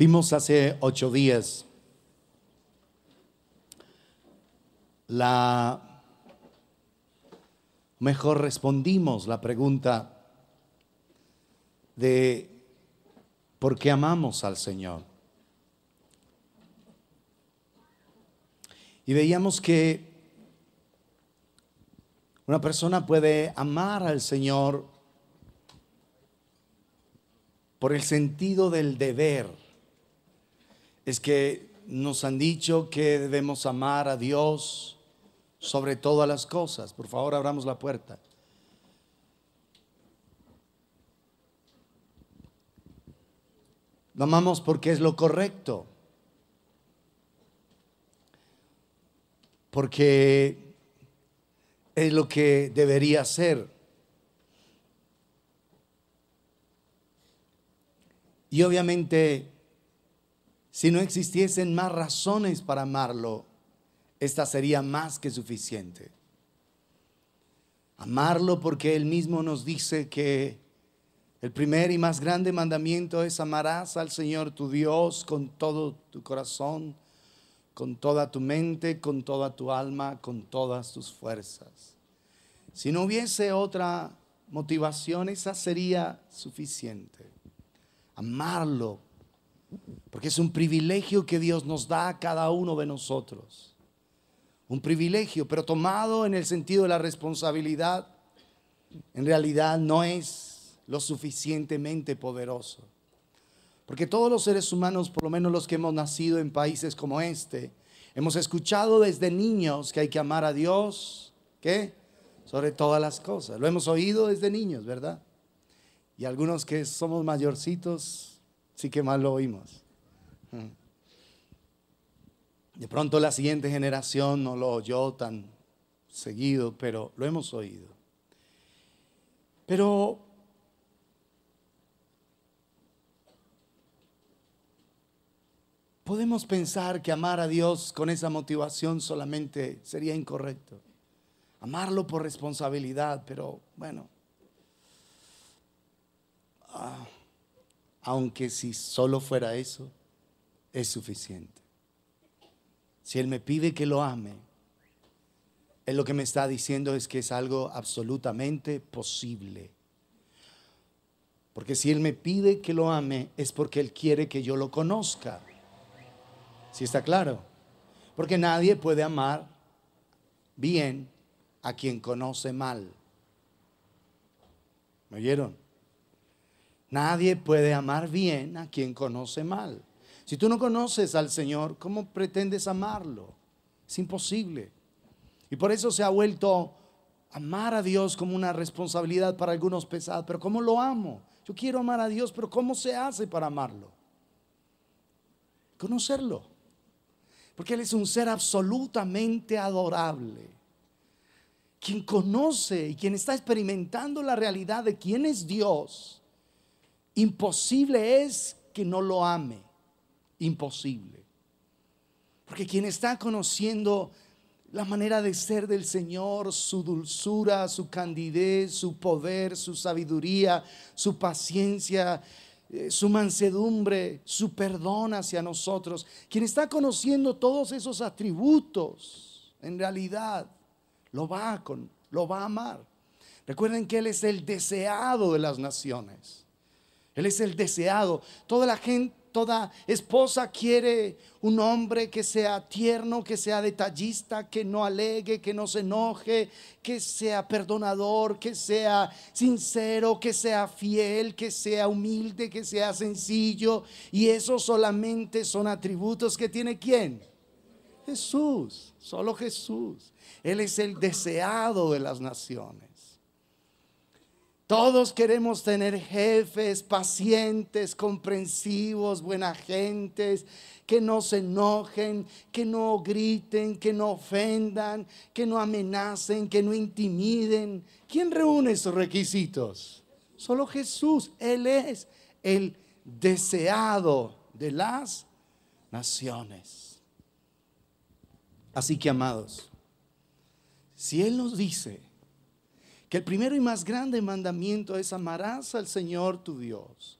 Vimos hace ocho días la, mejor respondimos la pregunta de por qué amamos al Señor. Y veíamos que una persona puede amar al Señor por el sentido del deber es que nos han dicho que debemos amar a Dios sobre todas las cosas. Por favor, abramos la puerta. Lo amamos porque es lo correcto. Porque es lo que debería ser. Y obviamente si no existiesen más razones para amarlo, esta sería más que suficiente. Amarlo porque Él mismo nos dice que el primer y más grande mandamiento es amarás al Señor tu Dios con todo tu corazón, con toda tu mente, con toda tu alma, con todas tus fuerzas. Si no hubiese otra motivación, esa sería suficiente. Amarlo porque es un privilegio que Dios nos da a cada uno de nosotros. Un privilegio, pero tomado en el sentido de la responsabilidad, en realidad no es lo suficientemente poderoso. Porque todos los seres humanos, por lo menos los que hemos nacido en países como este, hemos escuchado desde niños que hay que amar a Dios, ¿qué? Sobre todas las cosas. Lo hemos oído desde niños, ¿verdad? Y algunos que somos mayorcitos Así que más lo oímos. Mm. De pronto la siguiente generación no lo oyó tan seguido, pero lo hemos oído. Pero podemos pensar que amar a Dios con esa motivación solamente sería incorrecto. Amarlo por responsabilidad, pero bueno. Ah aunque si solo fuera eso, es suficiente. Si Él me pide que lo ame, Él lo que me está diciendo es que es algo absolutamente posible. Porque si Él me pide que lo ame, es porque Él quiere que yo lo conozca. si ¿Sí está claro? Porque nadie puede amar bien a quien conoce mal. ¿Me oyeron? Nadie puede amar bien a quien conoce mal. Si tú no conoces al Señor, ¿cómo pretendes amarlo? Es imposible. Y por eso se ha vuelto amar a Dios como una responsabilidad para algunos pesados. Pero ¿cómo lo amo? Yo quiero amar a Dios, pero ¿cómo se hace para amarlo? Conocerlo. Porque Él es un ser absolutamente adorable. Quien conoce y quien está experimentando la realidad de quién es Dios Imposible es que no lo ame. Imposible. Porque quien está conociendo la manera de ser del Señor, su dulzura, su candidez, su poder, su sabiduría, su paciencia, eh, su mansedumbre, su perdón hacia nosotros. Quien está conociendo todos esos atributos, en realidad, lo va, con, lo va a amar. Recuerden que Él es el deseado de las naciones. Él es el deseado. Toda la gente, toda esposa quiere un hombre que sea tierno, que sea detallista, que no alegue, que no se enoje, que sea perdonador, que sea sincero, que sea fiel, que sea humilde, que sea sencillo. Y eso solamente son atributos que tiene quién? Jesús, solo Jesús. Él es el deseado de las naciones. Todos queremos tener jefes pacientes, comprensivos, buena gentes, que no se enojen, que no griten, que no ofendan, que no amenacen, que no intimiden. ¿Quién reúne esos requisitos? Solo Jesús. Él es el deseado de las naciones. Así que, amados, si Él nos dice, que el primero y más grande mandamiento es amarás al Señor tu Dios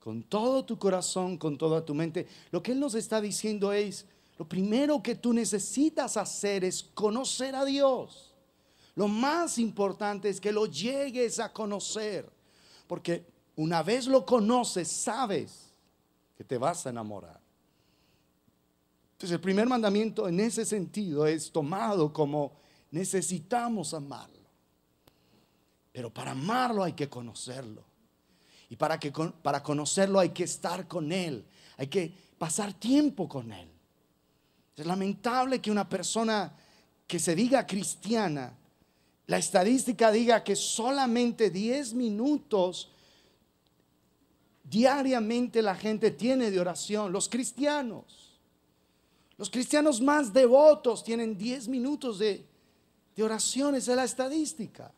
con todo tu corazón, con toda tu mente. Lo que Él nos está diciendo es, lo primero que tú necesitas hacer es conocer a Dios. Lo más importante es que lo llegues a conocer, porque una vez lo conoces, sabes que te vas a enamorar. Entonces el primer mandamiento en ese sentido es tomado como necesitamos amar pero para amarlo hay que conocerlo. Y para, que, para conocerlo hay que estar con Él. Hay que pasar tiempo con Él. Es lamentable que una persona que se diga cristiana, la estadística diga que solamente 10 minutos diariamente la gente tiene de oración, los cristianos. Los cristianos más devotos tienen 10 minutos de, de oración, esa es la estadística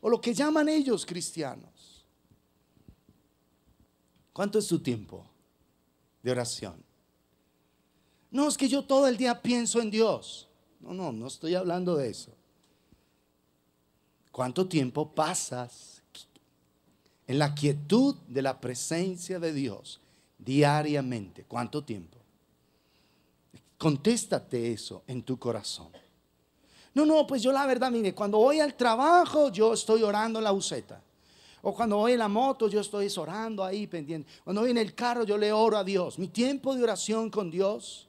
o, lo que llaman ellos cristianos. ¿Cuánto es tu tiempo de oración? No, es que yo todo el día pienso en Dios. No, no, no estoy hablando de eso. ¿Cuánto tiempo pasas en la quietud de la presencia de Dios diariamente? ¿Cuánto tiempo? Contéstate eso en tu corazón. No, no, pues yo la verdad, mire, cuando voy al trabajo, yo estoy orando en la Uceta. O cuando voy en la moto, yo estoy orando ahí pendiente. Cuando voy en el carro, yo le oro a Dios. Mi tiempo de oración con Dios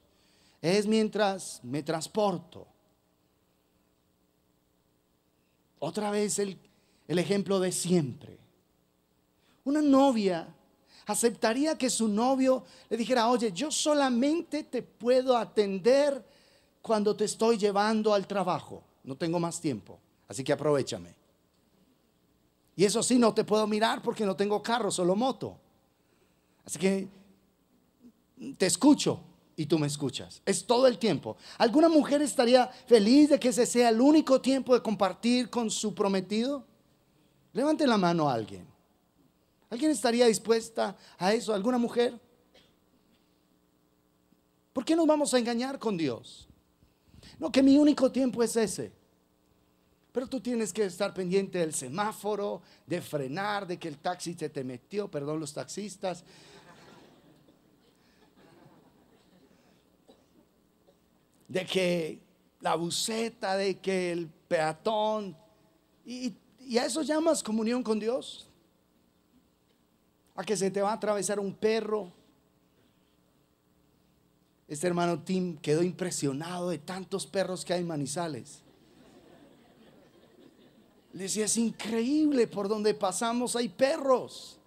es mientras me transporto. Otra vez el, el ejemplo de siempre. Una novia aceptaría que su novio le dijera, oye, yo solamente te puedo atender cuando te estoy llevando al trabajo. No tengo más tiempo, así que aprovechame. Y eso sí, no te puedo mirar porque no tengo carro, solo moto. Así que te escucho y tú me escuchas. Es todo el tiempo. ¿Alguna mujer estaría feliz de que ese sea el único tiempo de compartir con su prometido? Levante la mano a alguien. ¿Alguien estaría dispuesta a eso? ¿Alguna mujer? ¿Por qué nos vamos a engañar con Dios? No, que mi único tiempo es ese. Pero tú tienes que estar pendiente del semáforo, de frenar, de que el taxi se te metió, perdón los taxistas. De que la buceta, de que el peatón. Y, a eso llamas comunión con Dios. A que se te va a atravesar un perro, este hermano Tim quedó impresionado de tantos perros que hay en Manizales. Le decía, es increíble, por donde pasamos hay perros.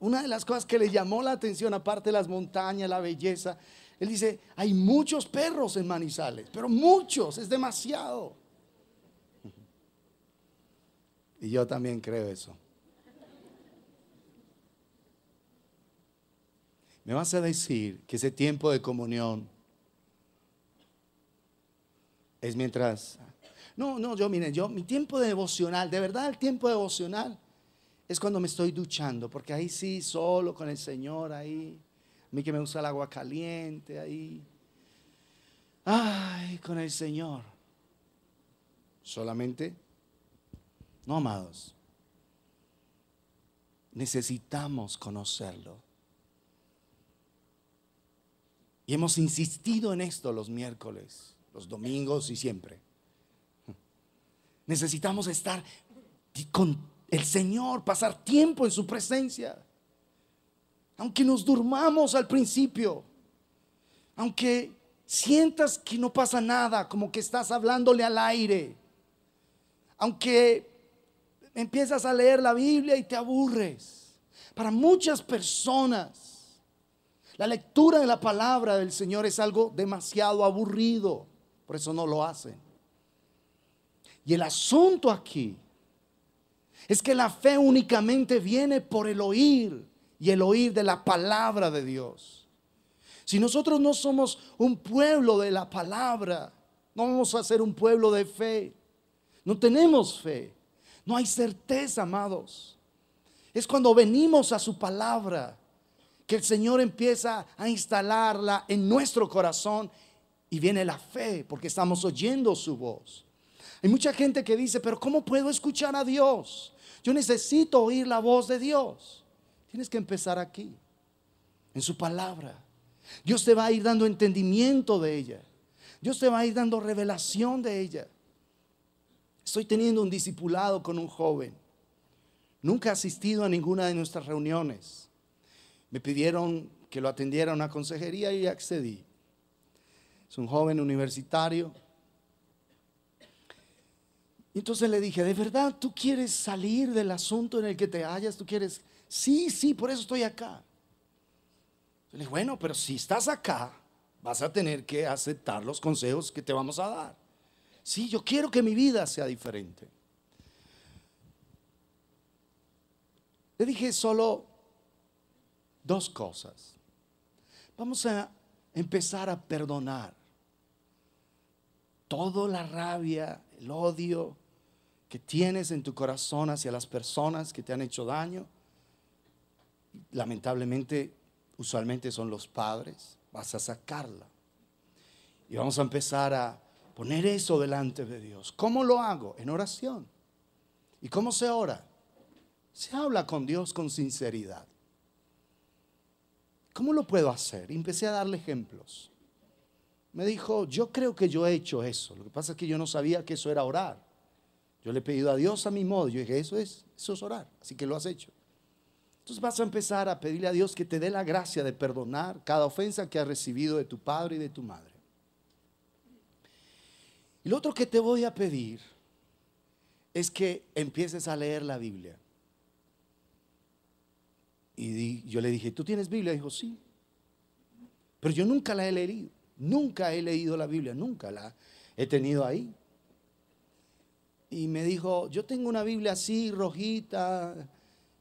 Una de las cosas que le llamó la atención, aparte de las montañas, la belleza, él dice, hay muchos perros en Manizales, pero muchos, es demasiado. Y yo también creo eso. me vas a decir que ese tiempo de comunión es mientras... No, no, yo miren, yo mi tiempo devocional, de verdad el tiempo devocional es cuando me estoy duchando, porque ahí sí, solo con el Señor, ahí, a mí que me gusta el agua caliente, ahí. Ay, con el Señor. Solamente, no, amados, necesitamos conocerlo. Y hemos insistido en esto los miércoles, los domingos y siempre. Necesitamos estar con el Señor, pasar tiempo en su presencia. Aunque nos durmamos al principio, aunque sientas que no pasa nada, como que estás hablándole al aire, aunque empiezas a leer la Biblia y te aburres. Para muchas personas la lectura de la palabra del Señor es algo demasiado aburrido, por eso no lo hacen. Y el asunto aquí es que la fe únicamente viene por el oír y el oír de la palabra de Dios. Si nosotros no somos un pueblo de la palabra, no vamos a ser un pueblo de fe. No tenemos fe. No hay certeza, amados. Es cuando venimos a su palabra que el Señor empieza a instalarla en nuestro corazón y viene la fe porque estamos oyendo su voz. Hay mucha gente que dice, pero ¿cómo puedo escuchar a Dios? Yo necesito oír la voz de Dios. Tienes que empezar aquí, en su palabra. Dios te va a ir dando entendimiento de ella. Dios te va a ir dando revelación de ella. Estoy teniendo un discipulado con un joven. Nunca ha asistido a ninguna de nuestras reuniones. Me pidieron que lo atendiera a una consejería y accedí. Es un joven universitario. Entonces le dije, ¿de verdad tú quieres salir del asunto en el que te hallas? ¿Tú quieres? Sí, sí, por eso estoy acá. Le dije, bueno, pero si estás acá, vas a tener que aceptar los consejos que te vamos a dar. Sí, yo quiero que mi vida sea diferente. Le dije, solo Dos cosas. Vamos a empezar a perdonar toda la rabia, el odio que tienes en tu corazón hacia las personas que te han hecho daño. Lamentablemente, usualmente son los padres. Vas a sacarla. Y vamos a empezar a poner eso delante de Dios. ¿Cómo lo hago? En oración. ¿Y cómo se ora? Se habla con Dios con sinceridad. ¿Cómo lo puedo hacer? Y empecé a darle ejemplos. Me dijo, yo creo que yo he hecho eso. Lo que pasa es que yo no sabía que eso era orar. Yo le he pedido a Dios a mi modo. Yo dije, eso es, eso es orar. Así que lo has hecho. Entonces vas a empezar a pedirle a Dios que te dé la gracia de perdonar cada ofensa que has recibido de tu padre y de tu madre. Y lo otro que te voy a pedir es que empieces a leer la Biblia. Y yo le dije, ¿tú tienes Biblia? Dijo, sí. Pero yo nunca la he leído, nunca he leído la Biblia, nunca la he tenido ahí. Y me dijo, yo tengo una Biblia así, rojita,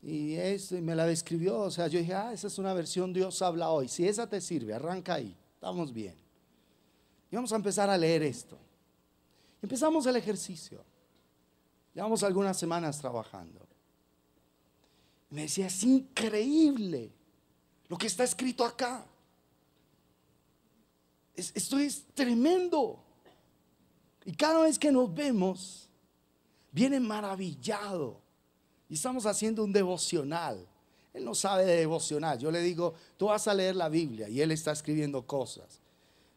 y esto, y me la describió. O sea, yo dije, ah, esa es una versión Dios habla hoy. Si esa te sirve, arranca ahí, estamos bien. Y vamos a empezar a leer esto. Empezamos el ejercicio. Llevamos algunas semanas trabajando. Me decía, es increíble lo que está escrito acá. esto es tremendo. Y cada vez que nos vemos, viene maravillado. Y estamos haciendo un devocional. Él no sabe de devocional. Yo le digo, tú vas a leer la Biblia y él está escribiendo cosas.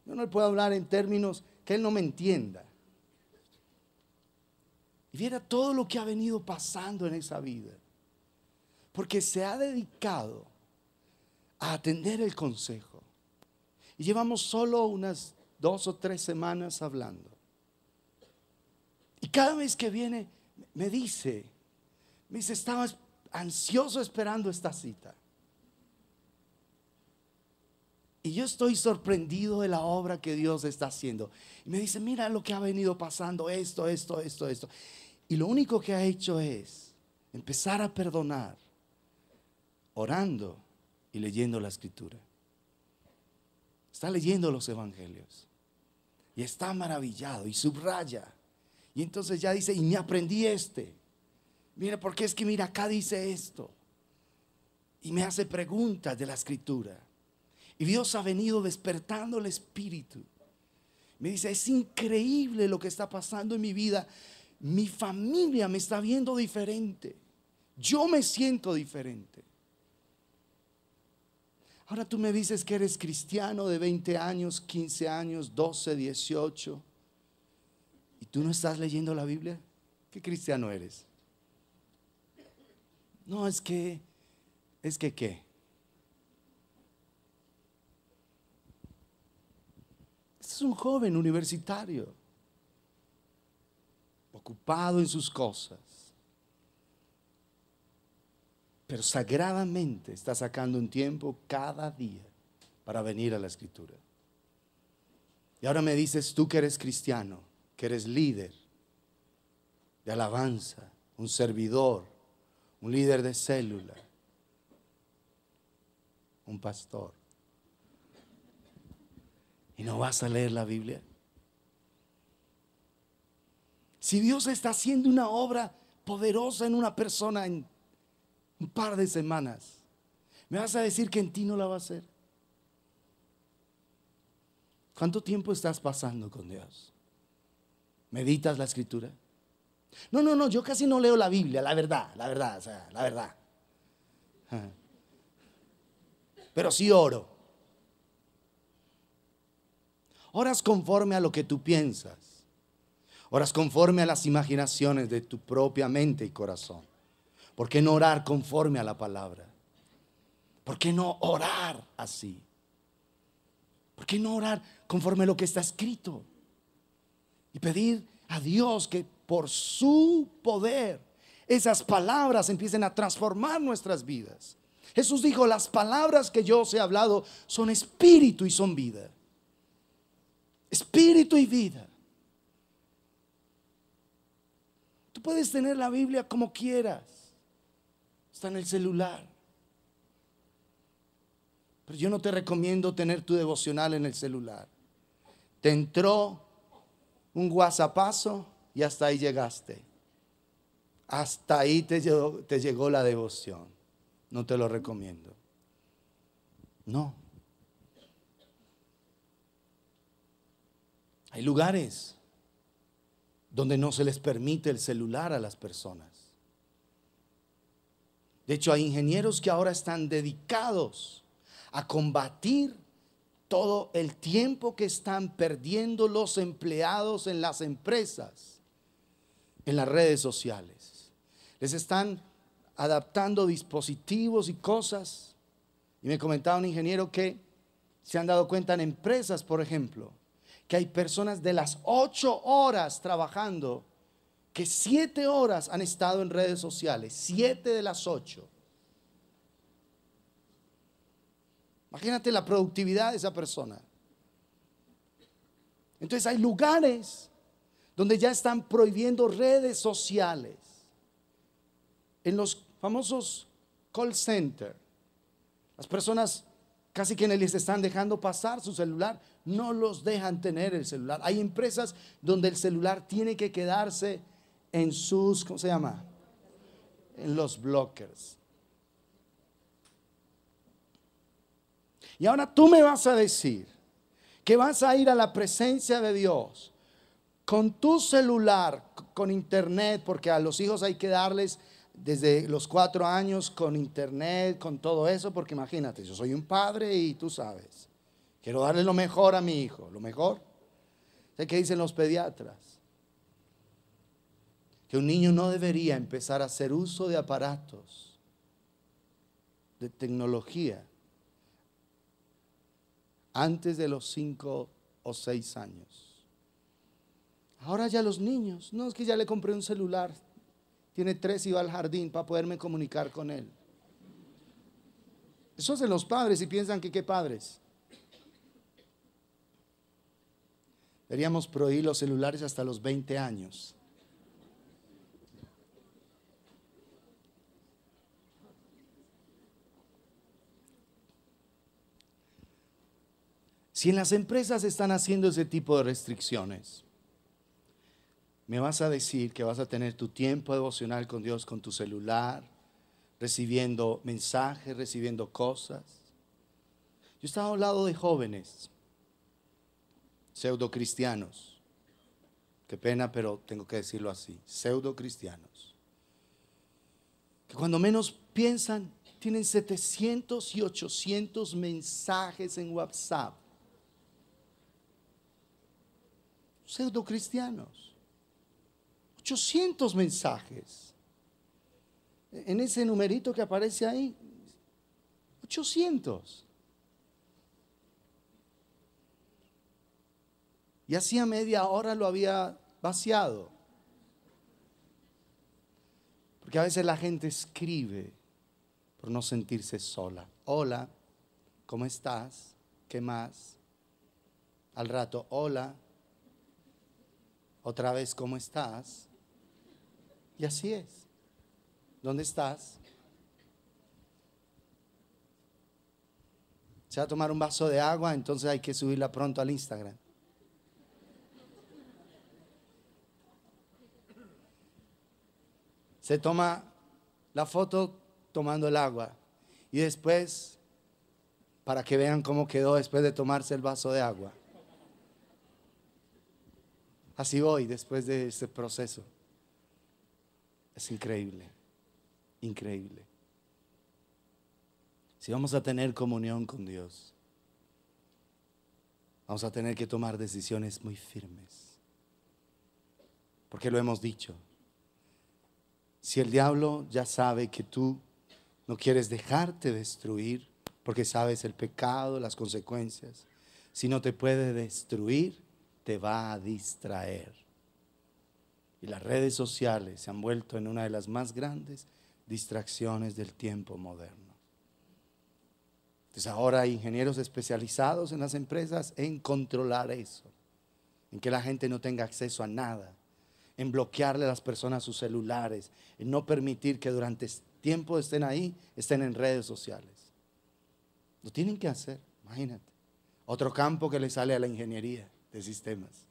Yo no le puedo hablar en términos que él no me entienda. Y viera todo lo que ha venido pasando en esa vida. Porque se ha dedicado a atender el consejo. Y llevamos solo unas dos o tres semanas hablando. Y cada vez que viene, me dice, me dice, estaba ansioso esperando esta cita. Y yo estoy sorprendido de la obra que Dios está haciendo. Y me dice, mira lo que ha venido pasando, esto, esto, esto, esto. Y lo único que ha hecho es empezar a perdonar orando y leyendo la escritura. Está leyendo los evangelios. Y está maravillado y subraya. Y entonces ya dice, y me aprendí este. Mira, porque es que mira, acá dice esto. Y me hace preguntas de la escritura. Y Dios ha venido despertando el espíritu. Me dice, es increíble lo que está pasando en mi vida. Mi familia me está viendo diferente. Yo me siento diferente. Ahora tú me dices que eres cristiano de 20 años, 15 años, 12, 18, y tú no estás leyendo la Biblia. ¿Qué cristiano eres? No, es que, es que qué. Este es un joven universitario, ocupado en sus cosas pero sagradamente está sacando un tiempo cada día para venir a la escritura. Y ahora me dices tú que eres cristiano, que eres líder de alabanza, un servidor, un líder de célula, un pastor. ¿Y no vas a leer la Biblia? Si Dios está haciendo una obra poderosa en una persona en un par de semanas. ¿Me vas a decir que en ti no la va a hacer? ¿Cuánto tiempo estás pasando con Dios? ¿Meditas la escritura? No, no, no, yo casi no leo la Biblia, la verdad, la verdad, la verdad. Pero sí oro. Oras conforme a lo que tú piensas. Oras conforme a las imaginaciones de tu propia mente y corazón. ¿Por qué no orar conforme a la palabra? ¿Por qué no orar así? ¿Por qué no orar conforme a lo que está escrito? Y pedir a Dios que por su poder esas palabras empiecen a transformar nuestras vidas. Jesús dijo, las palabras que yo os he hablado son espíritu y son vida. Espíritu y vida. Tú puedes tener la Biblia como quieras en el celular. Pero yo no te recomiendo tener tu devocional en el celular. Te entró un guasapazo y hasta ahí llegaste. Hasta ahí te llegó la devoción. No te lo recomiendo. No. Hay lugares donde no se les permite el celular a las personas. De hecho, hay ingenieros que ahora están dedicados a combatir todo el tiempo que están perdiendo los empleados en las empresas, en las redes sociales. Les están adaptando dispositivos y cosas. Y me comentaba un ingeniero que se han dado cuenta en empresas, por ejemplo, que hay personas de las ocho horas trabajando que siete horas han estado en redes sociales, siete de las ocho. Imagínate la productividad de esa persona. Entonces hay lugares donde ya están prohibiendo redes sociales. En los famosos call centers, las personas casi que les están dejando pasar su celular, no los dejan tener el celular. Hay empresas donde el celular tiene que quedarse en sus, ¿cómo se llama? En los blockers. Y ahora tú me vas a decir que vas a ir a la presencia de Dios con tu celular, con internet, porque a los hijos hay que darles desde los cuatro años con internet, con todo eso, porque imagínate, yo soy un padre y tú sabes, quiero darle lo mejor a mi hijo, lo mejor. ¿Qué dicen los pediatras? que un niño no debería empezar a hacer uso de aparatos, de tecnología, antes de los cinco o seis años. Ahora ya los niños, no es que ya le compré un celular, tiene tres y va al jardín para poderme comunicar con él. Eso hacen los padres y piensan que qué padres. Deberíamos prohibir los celulares hasta los 20 años. Si en las empresas están haciendo ese tipo de restricciones, me vas a decir que vas a tener tu tiempo devocional con Dios con tu celular, recibiendo mensajes, recibiendo cosas. Yo estaba al lado de jóvenes, pseudo cristianos. Qué pena, pero tengo que decirlo así, pseudo cristianos. Que cuando menos piensan, tienen 700 y 800 mensajes en WhatsApp pseudo cristianos. 800 mensajes. En ese numerito que aparece ahí, 800. Y hacía media hora lo había vaciado. Porque a veces la gente escribe por no sentirse sola. Hola, ¿cómo estás? ¿Qué más? Al rato, hola, otra vez, ¿cómo estás? Y así es. ¿Dónde estás? Se va a tomar un vaso de agua, entonces hay que subirla pronto al Instagram. Se toma la foto tomando el agua y después, para que vean cómo quedó después de tomarse el vaso de agua. Así voy después de este proceso. Es increíble, increíble. Si vamos a tener comunión con Dios, vamos a tener que tomar decisiones muy firmes. Porque lo hemos dicho. Si el diablo ya sabe que tú no quieres dejarte destruir, porque sabes el pecado, las consecuencias, si no te puede destruir, te va a distraer. Y las redes sociales se han vuelto en una de las más grandes distracciones del tiempo moderno. Entonces ahora hay ingenieros especializados en las empresas en controlar eso, en que la gente no tenga acceso a nada, en bloquearle a las personas sus celulares, en no permitir que durante tiempo estén ahí, estén en redes sociales. Lo tienen que hacer, imagínate. Otro campo que le sale a la ingeniería de sistemas.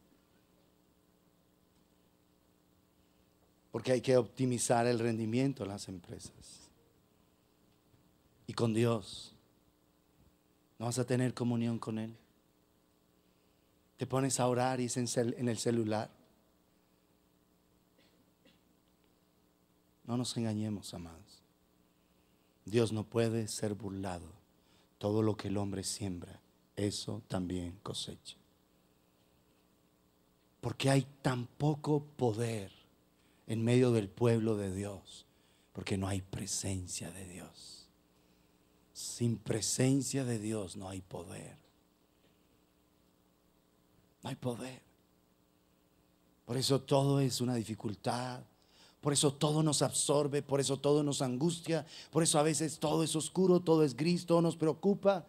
Porque hay que optimizar el rendimiento de las empresas. Y con Dios, no vas a tener comunión con Él. Te pones a orar y es en el celular. No nos engañemos, amados. Dios no puede ser burlado. Todo lo que el hombre siembra, eso también cosecha porque hay tan poco poder en medio del pueblo de Dios, porque no hay presencia de Dios. Sin presencia de Dios no hay poder. No hay poder. Por eso todo es una dificultad. Por eso todo nos absorbe, por eso todo nos angustia, por eso a veces todo es oscuro, todo es gris, todo nos preocupa,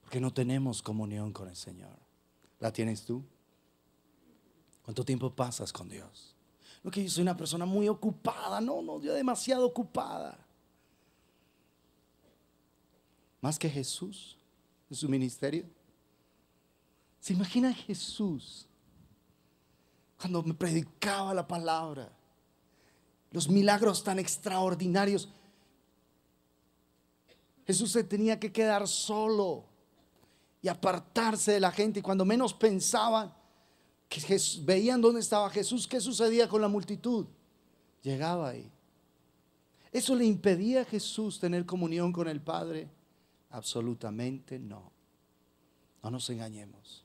porque no tenemos comunión con el Señor. ¿La tienes tú? ¿Cuánto tiempo pasas con Dios? No que yo soy una persona muy ocupada, no, no, yo demasiado ocupada. Más que Jesús en su ministerio. ¿Se imagina Jesús cuando me predicaba la palabra? Los milagros tan extraordinarios. Jesús se tenía que quedar solo y apartarse de la gente. Y cuando menos pensaba veían dónde estaba Jesús, qué sucedía con la multitud. Llegaba ahí. ¿Eso le impedía a Jesús tener comunión con el Padre? Absolutamente no. No nos engañemos.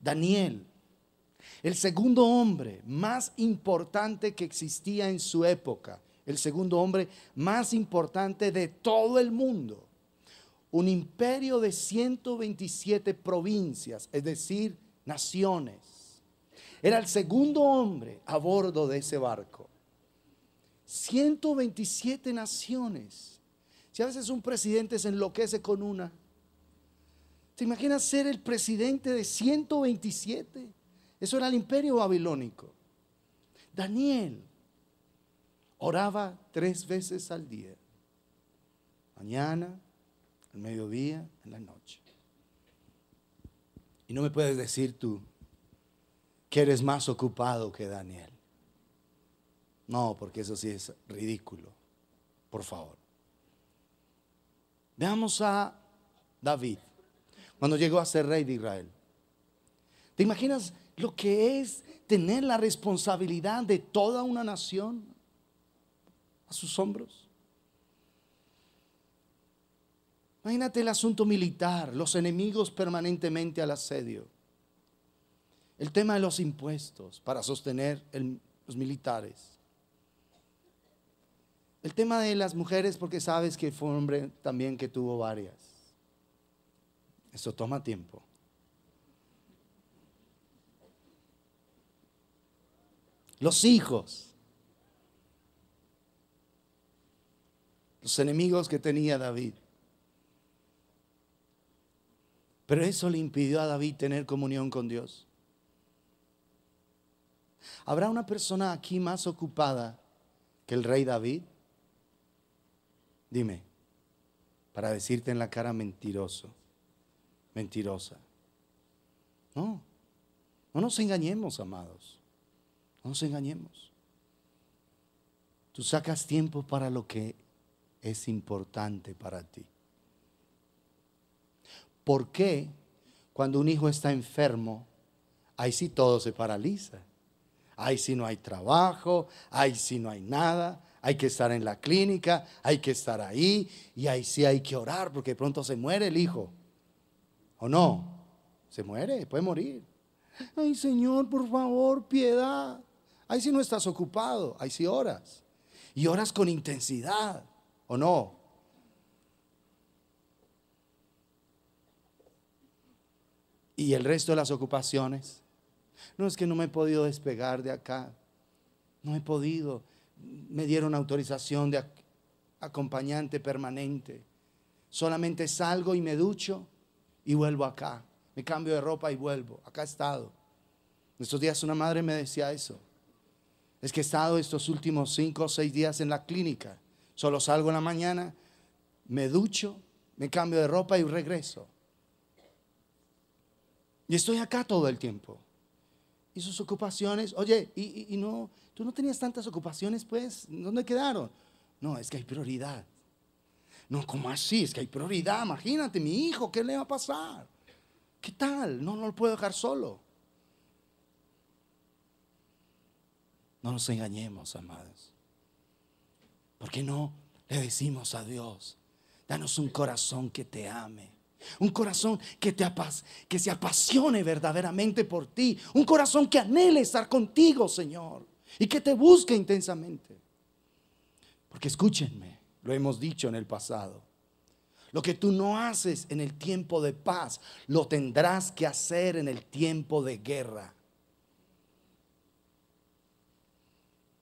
Daniel, el segundo hombre más importante que existía en su época, el segundo hombre más importante de todo el mundo, un imperio de 127 provincias, es decir, naciones. Era el segundo hombre a bordo de ese barco. 127 naciones. Si a veces un presidente se enloquece con una, ¿te imaginas ser el presidente de 127? Eso era el imperio babilónico. Daniel oraba tres veces al día, mañana, al mediodía, en la noche. Y no me puedes decir tú que eres más ocupado que Daniel. No, porque eso sí es ridículo. Por favor. Veamos a David, cuando llegó a ser rey de Israel. ¿Te imaginas lo que es tener la responsabilidad de toda una nación a sus hombros? Imagínate el asunto militar, los enemigos permanentemente al asedio. El tema de los impuestos para sostener los militares. El tema de las mujeres, porque sabes que fue un hombre también que tuvo varias. Eso toma tiempo. Los hijos. Los enemigos que tenía David. Pero eso le impidió a David tener comunión con Dios. ¿Habrá una persona aquí más ocupada que el rey David? Dime, para decirte en la cara mentiroso, mentirosa. No, no nos engañemos, amados. No nos engañemos. Tú sacas tiempo para lo que es importante para ti. ¿Por qué cuando un hijo está enfermo, ahí sí todo se paraliza? Ahí sí no hay trabajo, ahí sí no hay nada, hay que estar en la clínica, hay que estar ahí y ahí sí hay que orar porque pronto se muere el hijo. ¿O no? Se muere, puede morir. Ay Señor, por favor, piedad. Ahí sí no estás ocupado, ahí sí oras. Y oras con intensidad, ¿o no? y el resto de las ocupaciones. No es que no me he podido despegar de acá. No he podido. Me dieron autorización de acompañante permanente. Solamente salgo y me ducho y vuelvo acá. Me cambio de ropa y vuelvo. Acá he estado. Estos días una madre me decía eso. Es que he estado estos últimos cinco o seis días en la clínica. Solo salgo en la mañana, me ducho, me cambio de ropa y regreso. Y estoy acá todo el tiempo. Y sus ocupaciones, oye, y, no, tú no tenías tantas ocupaciones, pues, ¿dónde quedaron? No, es que hay prioridad. No, ¿cómo así? Es que hay prioridad. Imagínate, mi hijo, ¿qué le va a pasar? ¿Qué tal? No, no lo puedo dejar solo. No nos engañemos, amados. ¿Por qué no le decimos a Dios, danos un corazón que te ame? Un corazón que, te apas que se apasione verdaderamente por ti. Un corazón que anhele estar contigo, Señor. Y que te busque intensamente. Porque escúchenme, lo hemos dicho en el pasado. Lo que tú no haces en el tiempo de paz, lo tendrás que hacer en el tiempo de guerra.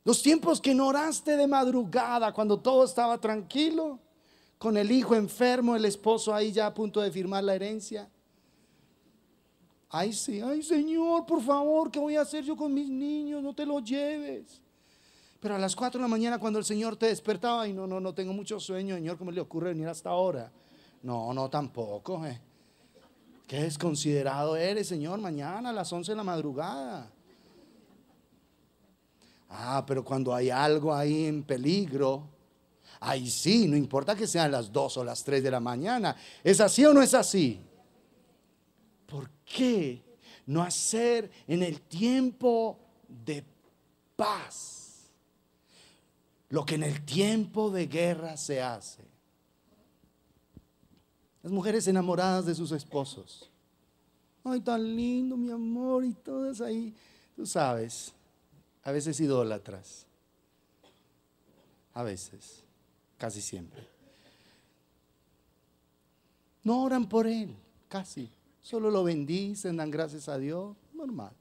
Los tiempos que no oraste de madrugada cuando todo estaba tranquilo con el hijo enfermo, el esposo ahí ya a punto de firmar la herencia. Ay, sí, ay, Señor, por favor, ¿qué voy a hacer yo con mis niños? No te los lleves. Pero a las 4 de la mañana, cuando el Señor te despertaba, ay, no, no, no tengo mucho sueño, Señor, ¿cómo le ocurre venir hasta ahora? No, no, tampoco. Eh. Qué desconsiderado eres, Señor, mañana a las 11 de la madrugada. Ah, pero cuando hay algo ahí en peligro, Ahí sí, no importa que sean las 2 o las 3 de la mañana. ¿Es así o no es así? ¿Por qué no hacer en el tiempo de paz lo que en el tiempo de guerra se hace? Las mujeres enamoradas de sus esposos. Ay, tan lindo, mi amor, y todas ahí, tú sabes, a veces idólatras, a veces casi siempre. No oran por él, casi. Solo lo bendicen, dan gracias a Dios, normal.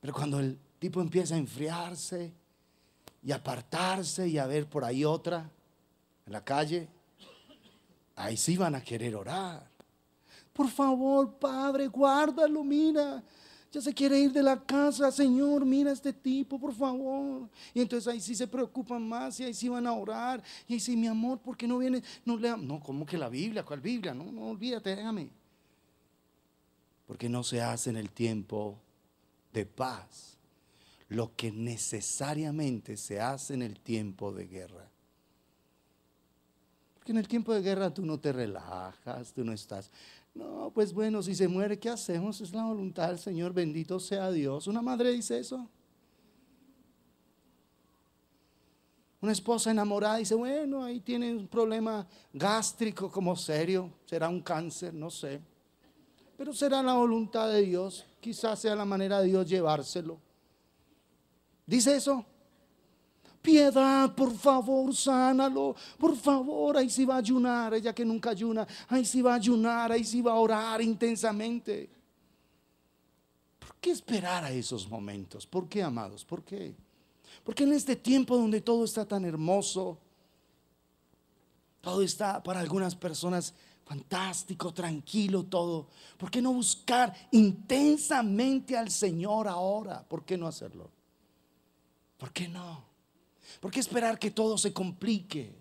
Pero cuando el tipo empieza a enfriarse y apartarse y a ver por ahí otra en la calle, ahí sí van a querer orar. Por favor, Padre, Guarda, mira ya se quiere ir de la casa, Señor, mira a este tipo, por favor. Y entonces ahí sí se preocupan más y ahí sí van a orar. Y ahí sí, mi amor, ¿por qué no viene? No, no, ¿cómo que la Biblia? ¿Cuál Biblia? No, no, olvídate, déjame. Porque no se hace en el tiempo de paz lo que necesariamente se hace en el tiempo de guerra en el tiempo de guerra tú no te relajas, tú no estás. No, pues bueno, si se muere, ¿qué hacemos? Es la voluntad del Señor, bendito sea Dios. ¿Una madre dice eso? Una esposa enamorada dice, bueno, ahí tiene un problema gástrico como serio, será un cáncer, no sé. Pero será la voluntad de Dios, quizás sea la manera de Dios llevárselo. ¿Dice eso? piedad, por favor, sánalo, por favor, ahí sí va a ayunar, ella que nunca ayuna, ahí sí va a ayunar, ahí sí va a orar intensamente. ¿Por qué esperar a esos momentos? ¿Por qué, amados? ¿Por qué? Porque en este tiempo donde todo está tan hermoso, todo está para algunas personas fantástico, tranquilo, todo. ¿Por qué no buscar intensamente al Señor ahora? ¿Por qué no hacerlo? ¿Por qué no? ¿Por qué esperar que todo se complique?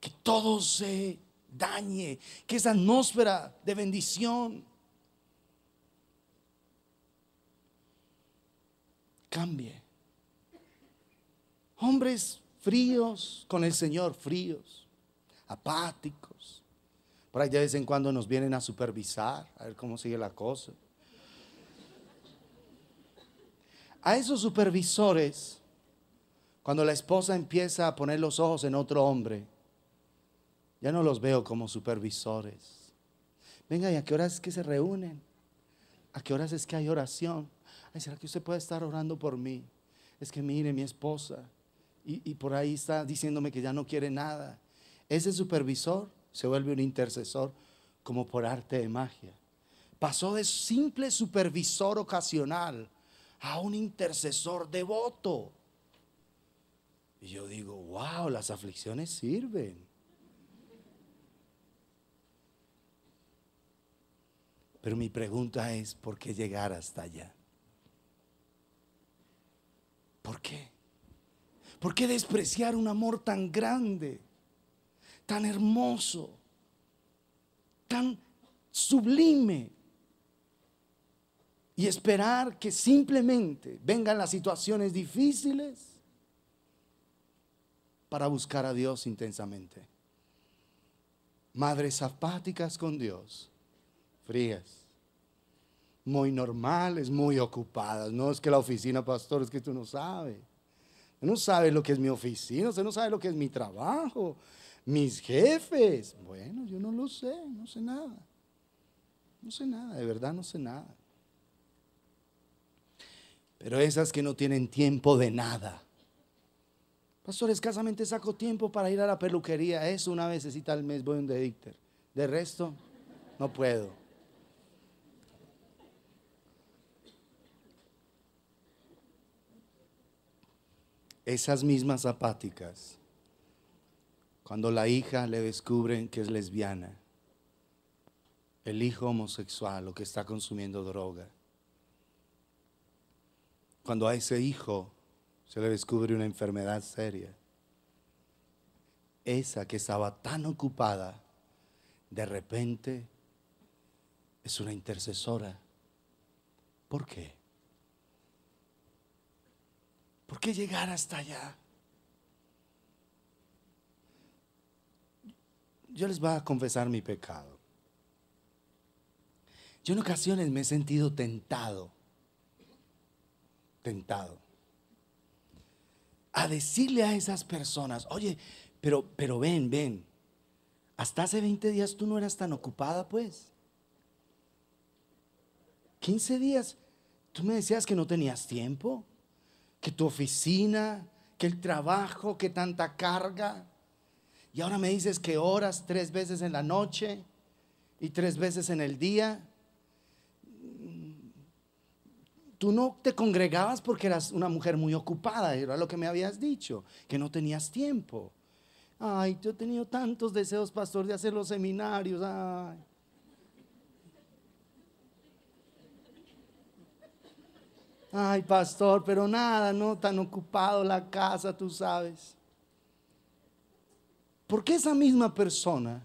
Que todo se dañe, que esa atmósfera de bendición cambie. Hombres fríos con el Señor, fríos, apáticos. Por ahí de vez en cuando nos vienen a supervisar, a ver cómo sigue la cosa. A esos supervisores cuando la esposa empieza a poner los ojos en otro hombre, ya no los veo como supervisores. Venga, ¿y a qué horas es que se reúnen? ¿A qué horas es que hay oración? Ay, ¿será que usted puede estar orando por mí? Es que mire, mi esposa, y, y por ahí está diciéndome que ya no quiere nada. Ese supervisor se vuelve un intercesor como por arte de magia. Pasó de simple supervisor ocasional a un intercesor devoto. Y yo digo, wow, las aflicciones sirven. Pero mi pregunta es, ¿por qué llegar hasta allá? ¿Por qué? ¿Por qué despreciar un amor tan grande, tan hermoso, tan sublime? Y esperar que simplemente vengan las situaciones difíciles para buscar a Dios intensamente. Madres apáticas con Dios, frías, muy normales, muy ocupadas. No es que la oficina, pastor, es que tú no sabes. no sabes lo que es mi oficina, usted no sabe lo que es mi trabajo, mis jefes. Bueno, yo no lo sé, no sé nada. No sé nada, de verdad no sé nada. Pero esas que no tienen tiempo de nada Pastor, escasamente saco tiempo para ir a la peluquería. Eso una vez, y tal mes voy a un dedícter De resto, no puedo. Esas mismas apáticas, cuando la hija le descubren que es lesbiana, el hijo homosexual o que está consumiendo droga, cuando a ese hijo se le descubre una enfermedad seria. Esa que estaba tan ocupada, de repente es una intercesora. ¿Por qué? ¿Por qué llegar hasta allá? Yo les voy a confesar mi pecado. Yo en ocasiones me he sentido tentado, tentado a decirle a esas personas, oye, pero, pero ven, ven, hasta hace 20 días tú no eras tan ocupada, pues. 15 días, tú me decías que no tenías tiempo, que tu oficina, que el trabajo, que tanta carga. Y ahora me dices que horas tres veces en la noche y tres veces en el día. tú no te congregabas porque eras una mujer muy ocupada, era lo que me habías dicho, que no tenías tiempo. Ay, yo he tenido tantos deseos, pastor, de hacer los seminarios. Ay. Ay, pastor, pero nada, no tan ocupado la casa, tú sabes. Porque esa misma persona,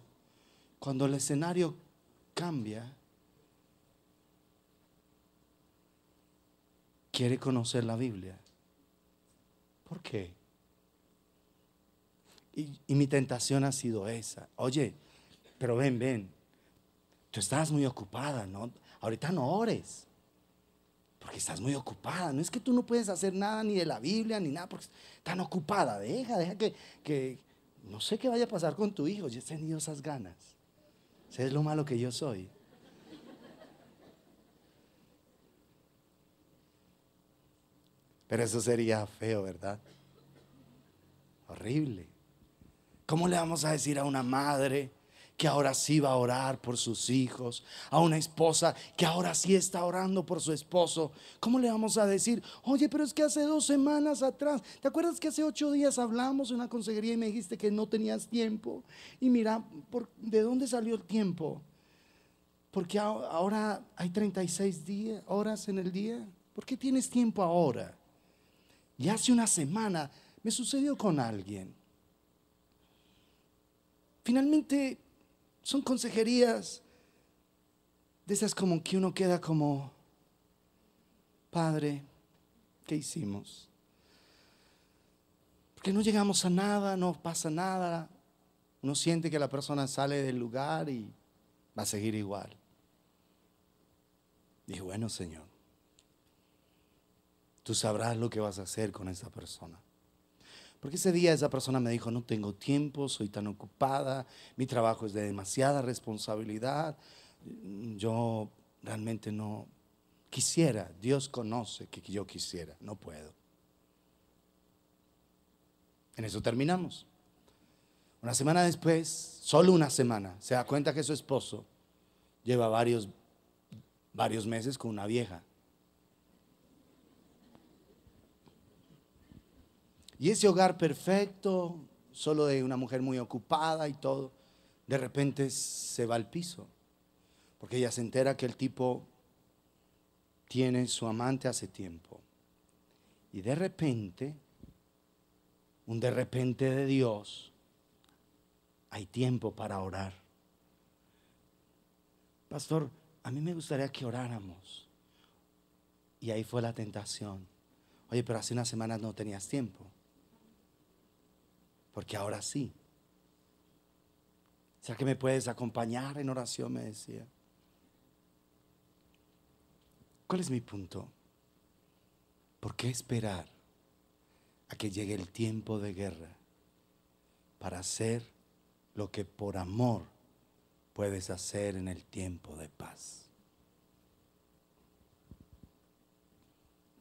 cuando el escenario cambia, quiere conocer la Biblia. ¿Por qué? Y, mi tentación ha sido esa. Oye, pero ven, ven. Tú estás muy ocupada, ¿no? Ahorita no ores. Porque estás muy ocupada. No es que tú no puedes hacer nada ni de la Biblia ni nada porque tan ocupada. Deja, deja que, que no sé qué vaya a pasar con tu hijo. Yo he tenido esas ganas. ¿Sabes es lo malo que yo soy. Pero eso sería feo, ¿verdad? Horrible. ¿Cómo le vamos a decir a una madre que ahora sí va a orar por sus hijos, a una esposa que ahora sí está orando por su esposo? ¿Cómo le vamos a decir, oye, pero es que hace dos semanas atrás, ¿te acuerdas que hace ocho días hablamos en una consejería y me dijiste que no tenías tiempo? Y mira, ¿de dónde salió el tiempo? Porque ahora hay 36 días, horas en el día. ¿Por qué tienes tiempo ahora? Y hace una semana me sucedió con alguien. Finalmente son consejerías de esas como que uno queda como, Padre, ¿qué hicimos? Porque no llegamos a nada, no pasa nada. Uno siente que la persona sale del lugar y va a seguir igual. Dije, bueno, Señor, tú sabrás lo que vas a hacer con esa persona. Porque ese día esa persona me dijo, no tengo tiempo, soy tan ocupada, mi trabajo es de demasiada responsabilidad, yo realmente no quisiera, Dios conoce que yo quisiera, no puedo. En eso terminamos. Una semana después, solo una semana, se da cuenta que su esposo lleva varios, varios meses con una vieja Y ese hogar perfecto, solo de una mujer muy ocupada y todo, de repente se va al piso. Porque ella se entera que el tipo tiene su amante hace tiempo. Y de repente, un de repente de Dios, hay tiempo para orar. Pastor, a mí me gustaría que oráramos. Y ahí fue la tentación. Oye, pero hace unas semanas no tenías tiempo porque ahora sí. O sea que me puedes acompañar en oración, me decía. ¿Cuál es mi punto? ¿Por qué esperar a que llegue el tiempo de guerra para hacer lo que por amor puedes hacer en el tiempo de paz?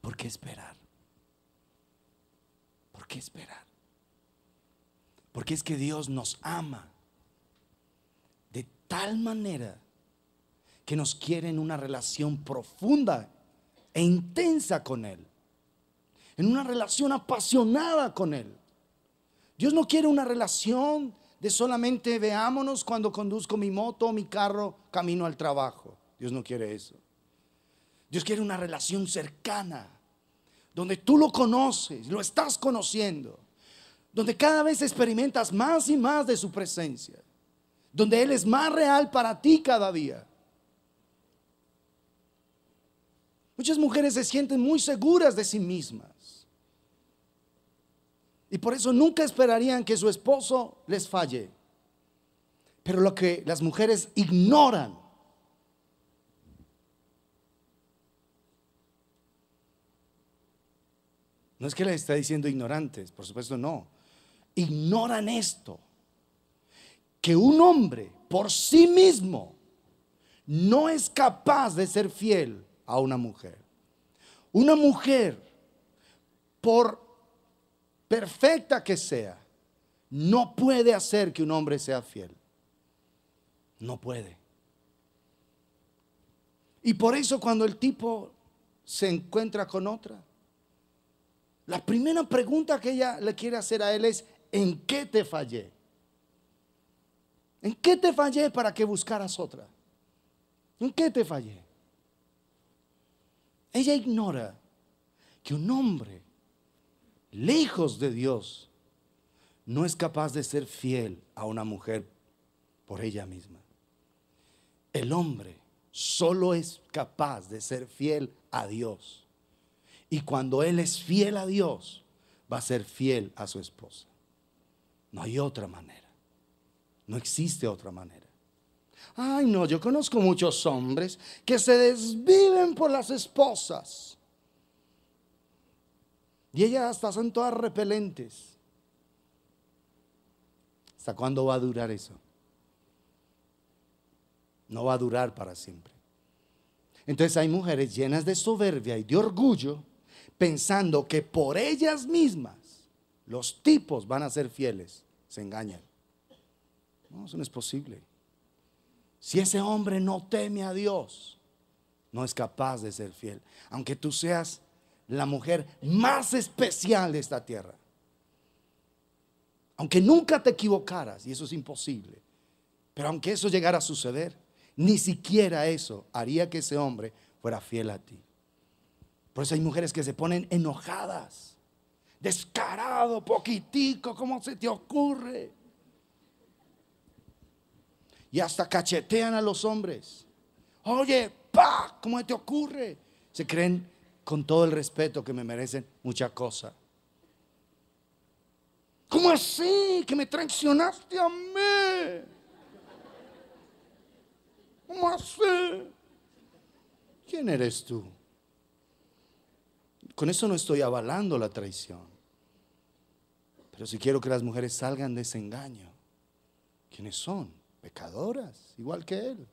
¿Por qué esperar? ¿Por qué esperar? Porque es que Dios nos ama de tal manera que nos quiere en una relación profunda e intensa con Él. En una relación apasionada con Él. Dios no quiere una relación de solamente veámonos cuando conduzco mi moto o mi carro camino al trabajo. Dios no quiere eso. Dios quiere una relación cercana, donde tú lo conoces, lo estás conociendo donde cada vez experimentas más y más de su presencia, donde Él es más real para ti cada día. Muchas mujeres se sienten muy seguras de sí mismas. Y por eso nunca esperarían que su esposo les falle. Pero lo que las mujeres ignoran No es que les esté diciendo ignorantes, por supuesto no ignoran esto, que un hombre por sí mismo no es capaz de ser fiel a una mujer. Una mujer, por perfecta que sea, no puede hacer que un hombre sea fiel. No puede. Y por eso cuando el tipo se encuentra con otra, la primera pregunta que ella le quiere hacer a él es, ¿en qué te fallé? ¿En qué te fallé para que buscaras otra? ¿En qué te fallé? Ella ignora que un hombre lejos de Dios no es capaz de ser fiel a una mujer por ella misma. El hombre solo es capaz de ser fiel a Dios. Y cuando él es fiel a Dios, va a ser fiel a su esposa. No hay otra manera. No existe otra manera. Ay, no, yo conozco muchos hombres que se desviven por las esposas. Y ellas hasta son todas repelentes. ¿Hasta cuándo va a durar eso? No va a durar para siempre. Entonces hay mujeres llenas de soberbia y de orgullo, pensando que por ellas mismas los tipos van a ser fieles se engañan. No, eso no es posible. Si ese hombre no teme a Dios, no es capaz de ser fiel. Aunque tú seas la mujer más especial de esta tierra. Aunque nunca te equivocaras, y eso es imposible. Pero aunque eso llegara a suceder, ni siquiera eso haría que ese hombre fuera fiel a ti. Por eso hay mujeres que se ponen enojadas descarado, poquitico, ¿cómo se te ocurre? Y hasta cachetean a los hombres. Oye, pa, ¿cómo te ocurre? Se creen con todo el respeto que me merecen mucha cosa. ¿Cómo así? Que me traicionaste a mí. ¿Cómo así? ¿Quién eres tú? Con eso no estoy avalando la traición. Pero si quiero que las mujeres salgan de ese engaño, ¿quiénes son? Pecadoras, igual que él.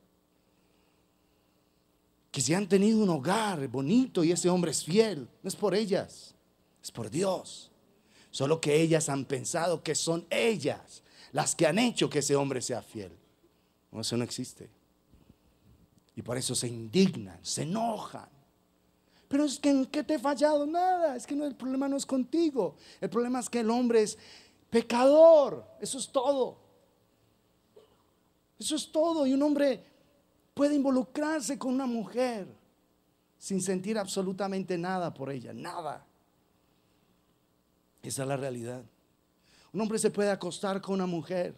Que si han tenido un hogar bonito y ese hombre es fiel, no es por ellas, es por Dios. Solo que ellas han pensado que son ellas las que han hecho que ese hombre sea fiel. eso no existe. Y por eso se indignan, se enojan, pero es que en qué te he fallado, nada, es que no, el problema no es contigo, el problema es que el hombre es pecador, eso es todo. Eso es todo, y un hombre puede involucrarse con una mujer sin sentir absolutamente nada por ella, nada. Esa es la realidad. Un hombre se puede acostar con una mujer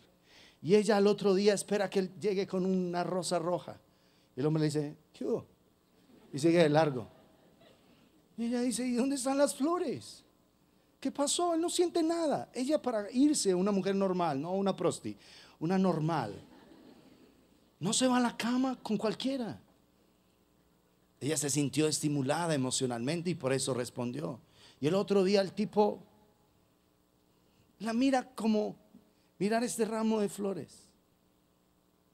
y ella al otro día espera que él llegue con una rosa roja. Y el hombre le dice, ¿qué Y sigue largo. Y ella dice, ¿y dónde están las flores? ¿Qué pasó? Él no siente nada. Ella para irse, una mujer normal, no una prosti, una normal, no se va a la cama con cualquiera. Ella se sintió estimulada emocionalmente y por eso respondió. Y el otro día el tipo la mira como mirar este ramo de flores.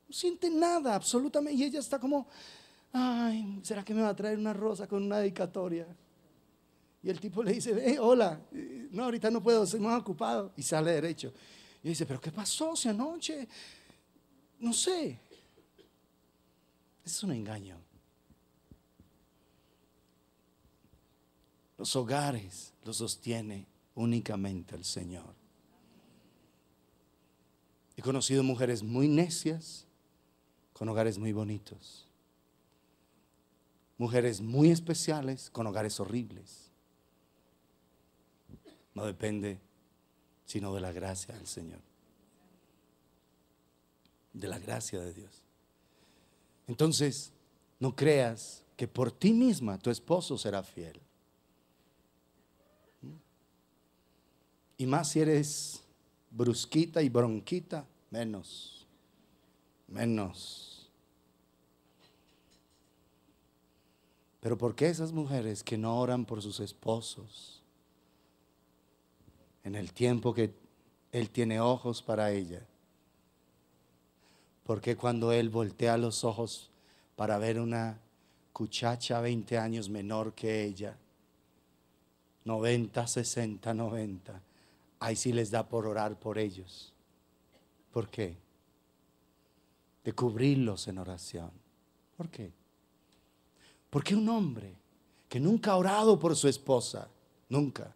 No siente nada, absolutamente. Y ella está como, ay, ¿será que me va a traer una rosa con una dedicatoria? Y el tipo le dice, hola, eh, no, ahorita no puedo, soy más ocupado. Y sale derecho. Y dice, pero ¿qué pasó si anoche? No sé. Es un engaño. Los hogares los sostiene únicamente el Señor. He conocido mujeres muy necias con hogares muy bonitos. Mujeres muy especiales con hogares horribles no depende sino de la gracia del Señor. De la gracia de Dios. Entonces, no creas que por ti misma tu esposo será fiel. Y más si eres brusquita y bronquita, menos, menos. Pero ¿por qué esas mujeres que no oran por sus esposos? en el tiempo que Él tiene ojos para ella. Porque cuando Él voltea los ojos para ver una cuchacha 20 años menor que ella, 90, 60, 90, ahí sí les da por orar por ellos. ¿Por qué? De cubrirlos en oración. ¿Por qué? Porque un hombre que nunca ha orado por su esposa, nunca,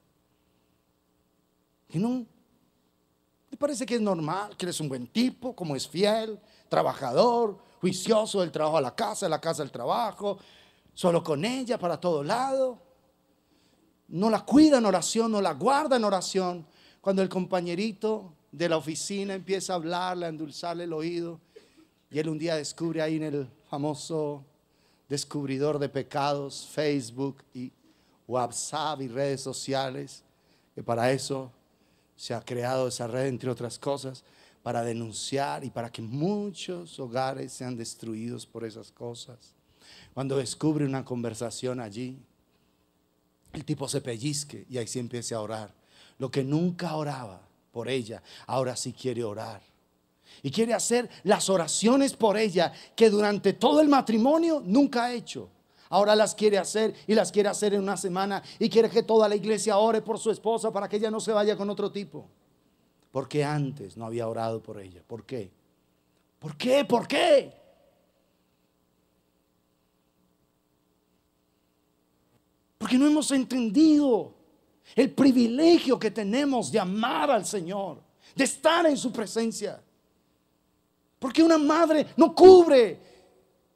que no le parece que es normal, que eres un buen tipo, como es fiel, trabajador, juicioso del trabajo a la casa, de la casa al trabajo, solo con ella para todo lado. No la cuida en oración, no la guarda en oración. Cuando el compañerito de la oficina empieza a hablarle, a endulzarle el oído, y él un día descubre ahí en el famoso descubridor de pecados, Facebook y WhatsApp y redes sociales, que para eso se ha creado esa red, entre otras cosas, para denunciar y para que muchos hogares sean destruidos por esas cosas. Cuando descubre una conversación allí, el tipo se pellizque y ahí sí empiece a orar. Lo que nunca oraba por ella, ahora sí quiere orar. Y quiere hacer las oraciones por ella que durante todo el matrimonio nunca ha hecho ahora las quiere hacer y las quiere hacer en una semana y quiere que toda la iglesia ore por su esposa para que ella no se vaya con otro tipo. Porque antes no había orado por ella. ¿Por qué? ¿Por qué? ¿Por qué? Porque no hemos entendido el privilegio que tenemos de amar al Señor, de estar en su presencia. Porque una madre no cubre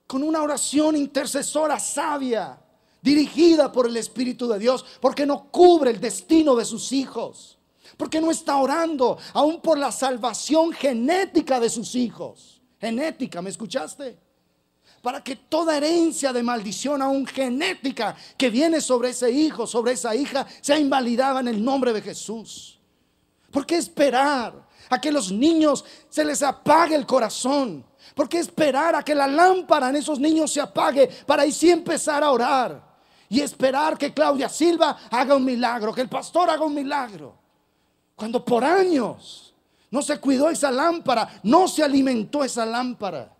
con una oración intercesora sabia, dirigida por el Espíritu de Dios, porque no cubre el destino de sus hijos, porque no está orando aún por la salvación genética de sus hijos. Genética, ¿me escuchaste? Para que toda herencia de maldición, aún genética, que viene sobre ese hijo, sobre esa hija, sea invalidada en el nombre de Jesús. ¿Por qué esperar a que los niños se les apague el corazón ¿Por qué esperar a que la lámpara en esos niños se apague para ahí sí empezar a orar? Y esperar que Claudia Silva haga un milagro, que el pastor haga un milagro. Cuando por años no se cuidó esa lámpara, no se alimentó esa lámpara.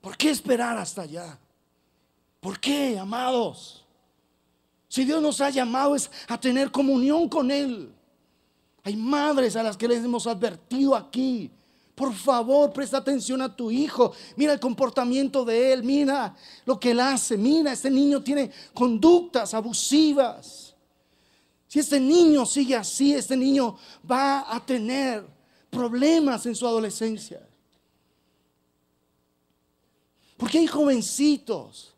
¿Por qué esperar hasta allá? ¿Por qué, amados? Si Dios nos ha llamado es a tener comunión con Él. Hay madres a las que les hemos advertido aquí por favor, presta atención a tu hijo. Mira el comportamiento de él. Mira lo que él hace. Mira, este niño tiene conductas abusivas. Si este niño sigue así, este niño va a tener problemas en su adolescencia. ¿Por qué hay jovencitos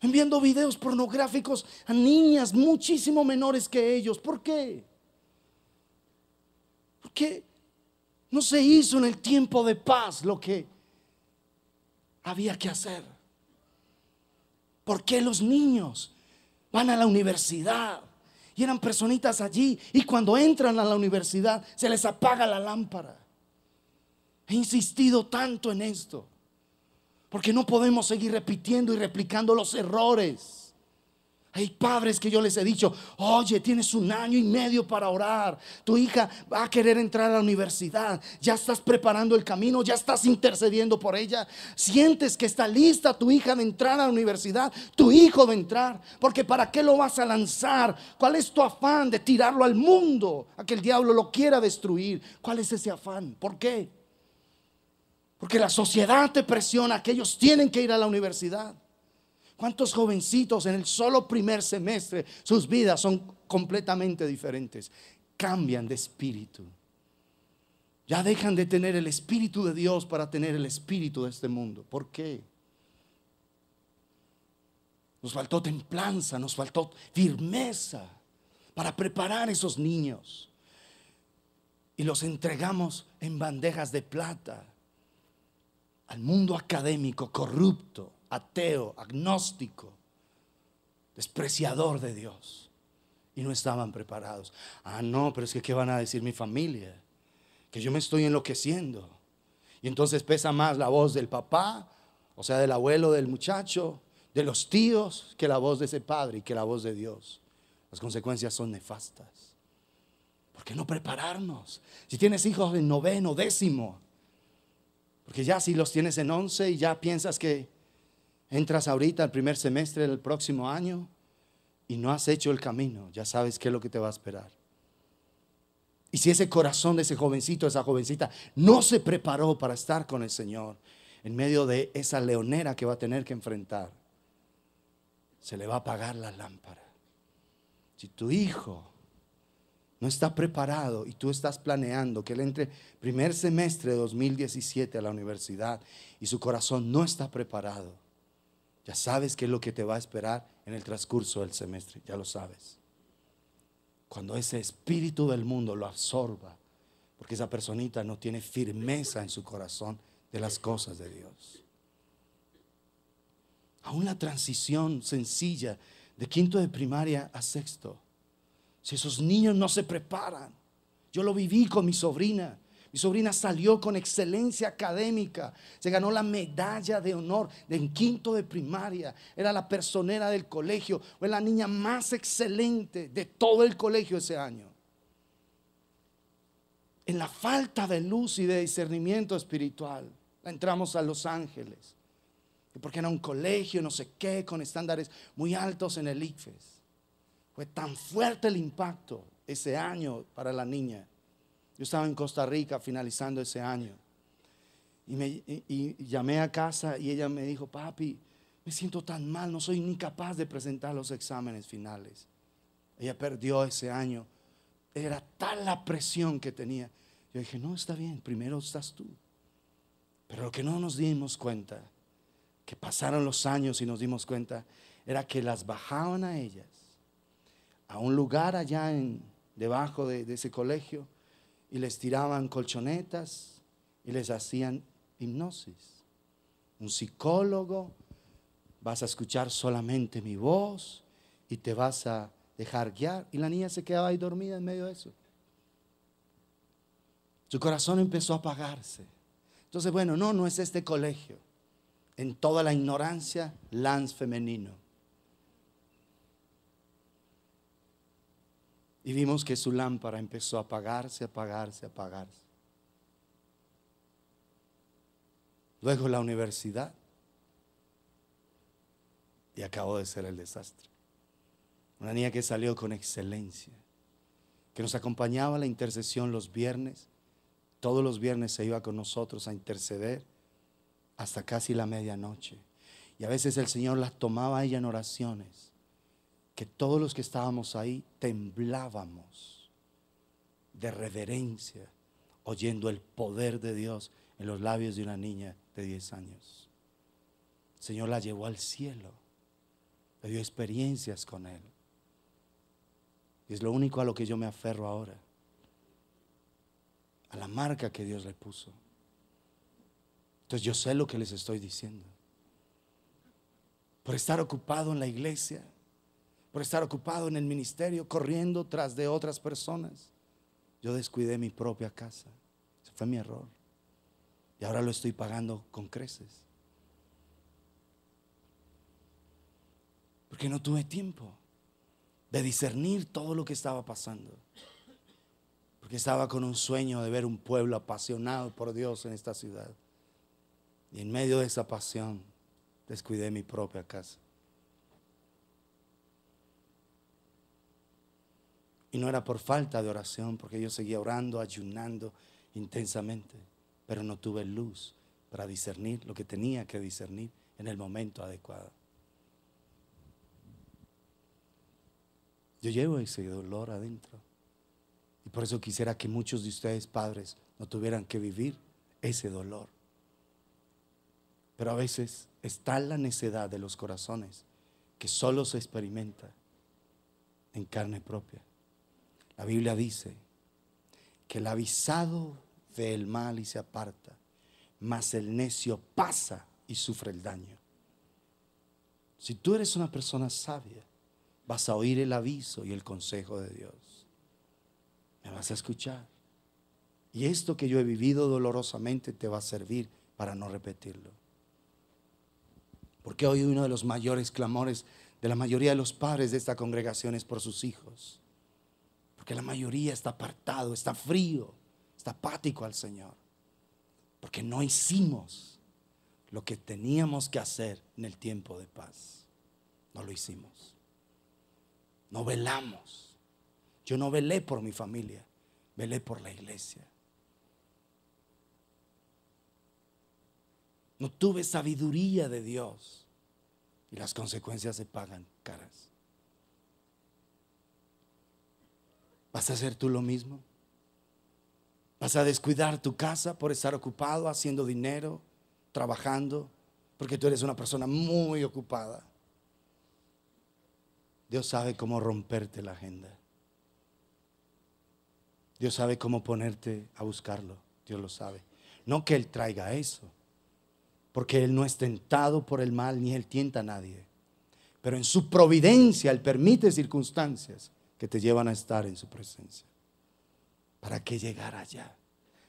enviando videos pornográficos a niñas muchísimo menores que ellos. ¿Por qué? ¿Por qué? No se hizo en el tiempo de paz lo que había que hacer. Porque los niños van a la universidad? Y eran personitas allí. Y cuando entran a la universidad se les apaga la lámpara. He insistido tanto en esto. Porque no podemos seguir repitiendo y replicando los errores. Hay padres que yo les he dicho, oye, tienes un año y medio para orar. Tu hija va a querer entrar a la universidad. Ya estás preparando el camino, ya estás intercediendo por ella. Sientes que está lista tu hija de entrar a la universidad, tu hijo de entrar. Porque ¿para qué lo vas a lanzar? ¿Cuál es tu afán de tirarlo al mundo? A que el diablo lo quiera destruir. ¿Cuál es ese afán? ¿Por qué? Porque la sociedad te presiona que ellos tienen que ir a la universidad. ¿Cuántos jovencitos en el solo primer semestre sus vidas son completamente diferentes? Cambian de espíritu. Ya dejan de tener el espíritu de Dios para tener el espíritu de este mundo. ¿Por qué? Nos faltó templanza, nos faltó firmeza para preparar esos niños. Y los entregamos en bandejas de plata al mundo académico corrupto ateo, agnóstico, despreciador de Dios. Y no estaban preparados. Ah, no, pero es que ¿qué van a decir mi familia? Que yo me estoy enloqueciendo. Y entonces pesa más la voz del papá, o sea, del abuelo, del muchacho, de los tíos, que la voz de ese padre y que la voz de Dios. Las consecuencias son nefastas. ¿Por qué no prepararnos? Si tienes hijos de noveno, décimo, porque ya si los tienes en once y ya piensas que Entras ahorita al primer semestre del próximo año y no has hecho el camino, ya sabes qué es lo que te va a esperar. Y si ese corazón de ese jovencito, esa jovencita, no se preparó para estar con el Señor en medio de esa leonera que va a tener que enfrentar, se le va a apagar la lámpara. Si tu hijo no está preparado y tú estás planeando que él entre primer semestre de 2017 a la universidad y su corazón no está preparado, ya sabes qué es lo que te va a esperar en el transcurso del semestre, ya lo sabes. Cuando ese espíritu del mundo lo absorba, porque esa personita no tiene firmeza en su corazón de las cosas de Dios. Aún la transición sencilla de quinto de primaria a sexto. Si esos niños no se preparan, yo lo viví con mi sobrina. Mi sobrina salió con excelencia académica, se ganó la medalla de honor en quinto de primaria, era la personera del colegio, fue la niña más excelente de todo el colegio ese año. En la falta de luz y de discernimiento espiritual, la entramos a Los Ángeles, porque era un colegio, no sé qué, con estándares muy altos en el ICFES. Fue tan fuerte el impacto ese año para la niña yo estaba en Costa Rica finalizando ese año. Y, me, llamé a casa y ella me dijo, papi, me siento tan mal, no soy ni capaz de presentar los exámenes finales. Ella perdió ese año. Era tal la presión que tenía. Yo dije, no, está bien, primero estás tú. Pero lo que no nos dimos cuenta, que pasaron los años y nos dimos cuenta, era que las bajaban a ellas a un lugar allá en, debajo de ese colegio y les tiraban colchonetas y les hacían hipnosis. Un psicólogo, vas a escuchar solamente mi voz y te vas a dejar guiar. Y la niña se quedaba ahí dormida en medio de eso. Su corazón empezó a apagarse. Entonces, bueno, no, no es este colegio. En toda la ignorancia, Lance femenino. Y vimos que su lámpara empezó a apagarse, apagarse, apagarse. Luego la universidad. Y acabó de ser el desastre. Una niña que salió con excelencia, que nos acompañaba a la intercesión los viernes. Todos los viernes se iba con nosotros a interceder hasta casi la medianoche. Y a veces el Señor las tomaba a ella en oraciones que todos los que estábamos ahí temblábamos de reverencia oyendo el poder de Dios en los labios de una niña de 10 años. El Señor la llevó al cielo, le dio experiencias con Él. Y es lo único a lo que yo me aferro ahora, a la marca que Dios le puso. Entonces yo sé lo que les estoy diciendo. Por estar ocupado en la iglesia, por estar ocupado en el ministerio, corriendo tras de otras personas. Yo descuidé mi propia casa. fue mi error. Y ahora lo estoy pagando con creces. Porque no tuve tiempo de discernir todo lo que estaba pasando. Porque estaba con un sueño de ver un pueblo apasionado por Dios en esta ciudad. Y en medio de esa pasión descuidé mi propia casa. Y no era por falta de oración, porque yo seguía orando, ayunando intensamente, pero no tuve luz para discernir lo que tenía que discernir en el momento adecuado. Yo llevo ese dolor adentro. Y por eso quisiera que muchos de ustedes, padres, no tuvieran que vivir ese dolor. Pero a veces está la necedad de los corazones que solo se experimenta en carne propia. La Biblia dice que el avisado ve el mal y se aparta, mas el necio pasa y sufre el daño. Si tú eres una persona sabia, vas a oír el aviso y el consejo de Dios. Me vas a escuchar. Y esto que yo he vivido dolorosamente te va a servir para no repetirlo. Porque hoy uno de los mayores clamores de la mayoría de los padres de esta congregación es por sus hijos. Porque la mayoría está apartado, está frío, está apático al Señor. Porque no hicimos lo que teníamos que hacer en el tiempo de paz. No lo hicimos. No velamos. Yo no velé por mi familia, velé por la iglesia. No tuve sabiduría de Dios. Y las consecuencias se pagan caras. ¿Vas a hacer tú lo mismo? ¿Vas a descuidar tu casa por estar ocupado haciendo dinero, trabajando? Porque tú eres una persona muy ocupada. Dios sabe cómo romperte la agenda. Dios sabe cómo ponerte a buscarlo. Dios lo sabe. No que Él traiga eso, porque Él no es tentado por el mal, ni Él tienta a nadie. Pero en su providencia Él permite circunstancias que te llevan a estar en su presencia. ¿Para qué llegar allá?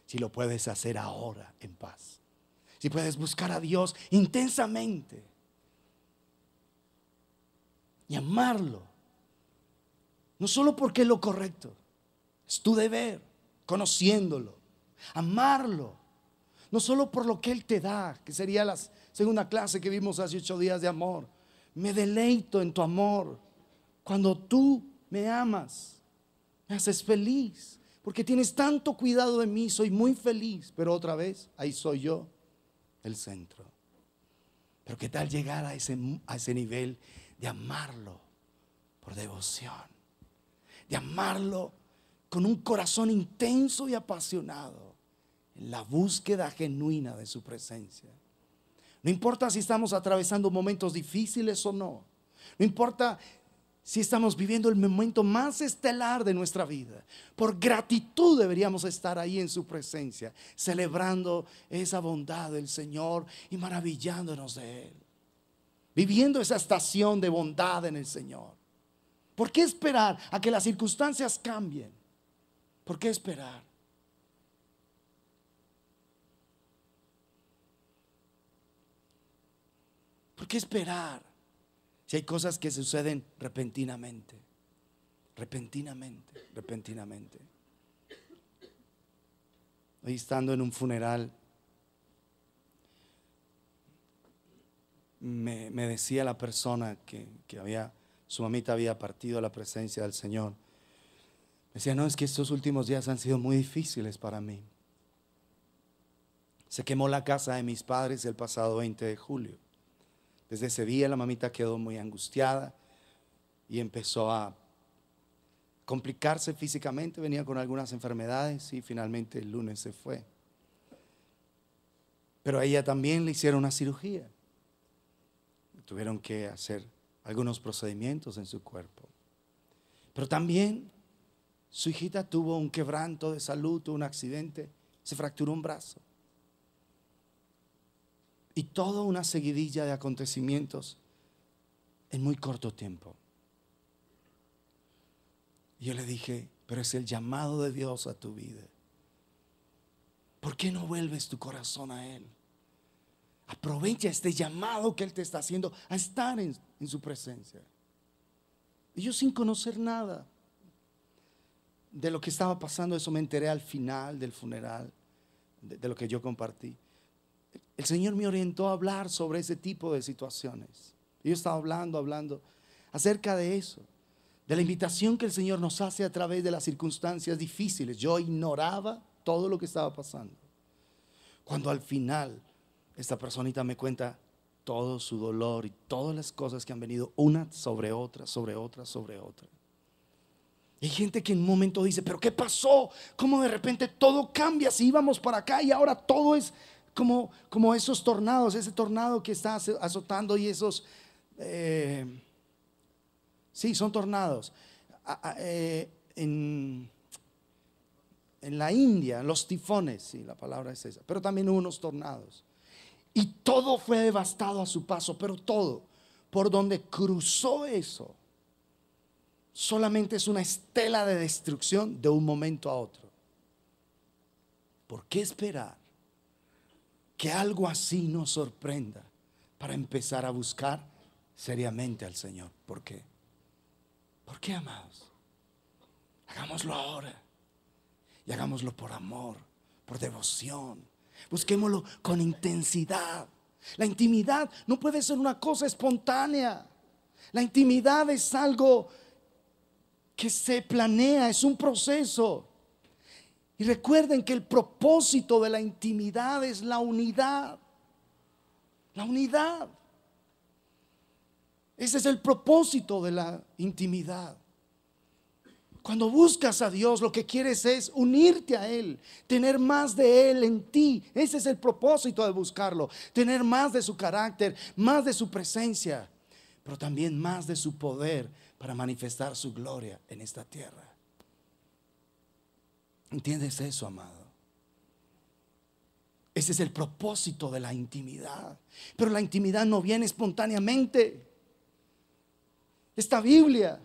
Si lo puedes hacer ahora en paz. Si puedes buscar a Dios intensamente y amarlo. No solo porque es lo correcto, es tu deber, conociéndolo, amarlo. No solo por lo que Él te da, que sería la segunda clase que vimos hace ocho días de amor. Me deleito en tu amor. Cuando tú me amas, me haces feliz, porque tienes tanto cuidado de mí, soy muy feliz, pero otra vez, ahí soy yo, el centro. Pero qué tal llegar a ese, a ese nivel de amarlo por devoción, de amarlo con un corazón intenso y apasionado, en la búsqueda genuina de su presencia. No importa si estamos atravesando momentos difíciles o no, no importa si estamos viviendo el momento más estelar de nuestra vida. Por gratitud deberíamos estar ahí en su presencia, celebrando esa bondad del Señor y maravillándonos de Él. Viviendo esa estación de bondad en el Señor. ¿Por qué esperar a que las circunstancias cambien? ¿Por qué esperar? ¿Por qué esperar? Si hay cosas que suceden repentinamente, repentinamente, repentinamente. Hoy estando en un funeral, me, decía la persona que, había, su mamita había partido a la presencia del Señor. Me decía, no, es que estos últimos días han sido muy difíciles para mí. Se quemó la casa de mis padres el pasado 20 de julio. Desde ese día la mamita quedó muy angustiada y empezó a complicarse físicamente, venía con algunas enfermedades y finalmente el lunes se fue. Pero a ella también le hicieron una cirugía. Tuvieron que hacer algunos procedimientos en su cuerpo. Pero también su hijita tuvo un quebranto de salud, tuvo un accidente, se fracturó un brazo y toda una seguidilla de acontecimientos en muy corto tiempo. yo le dije, pero es el llamado de Dios a tu vida. ¿Por qué no vuelves tu corazón a Él? Aprovecha este llamado que Él te está haciendo a estar en, su presencia. Y yo sin conocer nada de lo que estaba pasando, eso me enteré al final del funeral, de lo que yo compartí el Señor me orientó a hablar sobre ese tipo de situaciones. Yo estaba hablando, hablando acerca de eso, de la invitación que el Señor nos hace a través de las circunstancias difíciles. Yo ignoraba todo lo que estaba pasando. Cuando al final esta personita me cuenta todo su dolor y todas las cosas que han venido una sobre otra, sobre otra, sobre otra. Y hay gente que en un momento dice, pero ¿qué pasó? ¿Cómo de repente todo cambia? Si íbamos para acá y ahora todo es como, como esos tornados, ese tornado que está azotando y esos, eh, sí, son tornados. Eh, en, en la India, los tifones, sí, la palabra es esa, pero también hubo unos tornados. Y todo fue devastado a su paso, pero todo, por donde cruzó eso, solamente es una estela de destrucción de un momento a otro. ¿Por qué esperar que algo así nos sorprenda para empezar a buscar seriamente al Señor. ¿Por qué? ¿Por qué, amados? Hagámoslo ahora. Y hagámoslo por amor, por devoción. Busquémoslo con intensidad. La intimidad no puede ser una cosa espontánea. La intimidad es algo que se planea, es un proceso. Y recuerden que el propósito de la intimidad es la unidad. La unidad. Ese es el propósito de la intimidad. Cuando buscas a Dios, lo que quieres es unirte a Él, tener más de Él en ti. Ese es el propósito de buscarlo, tener más de su carácter, más de su presencia, pero también más de su poder para manifestar su gloria en esta tierra. ¿Entiendes eso, amado? Ese es el propósito de la intimidad. Pero la intimidad no viene espontáneamente. Esta Biblia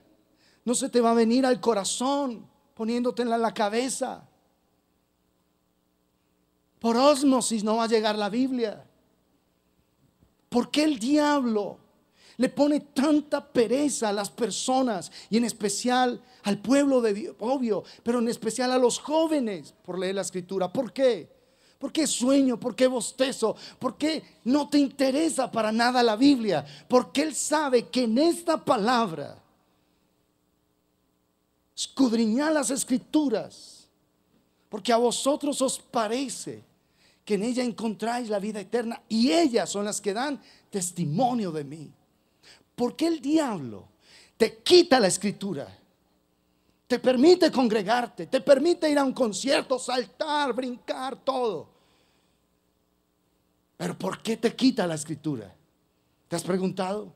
no se te va a venir al corazón poniéndotela en la cabeza. Por osmosis no va a llegar la Biblia. ¿Por qué el diablo le pone tanta pereza a las personas y en especial al pueblo de Dios, obvio, pero en especial a los jóvenes por leer la escritura. ¿Por qué? ¿Por qué sueño? ¿Por qué bostezo? ¿Por qué no te interesa para nada la Biblia? Porque Él sabe que en esta palabra, escudriñad las escrituras, porque a vosotros os parece que en ella encontráis la vida eterna y ellas son las que dan testimonio de mí. ¿Por qué el diablo te quita la escritura? Te permite congregarte, te permite ir a un concierto, saltar, brincar, todo. Pero ¿por qué te quita la escritura? ¿Te has preguntado?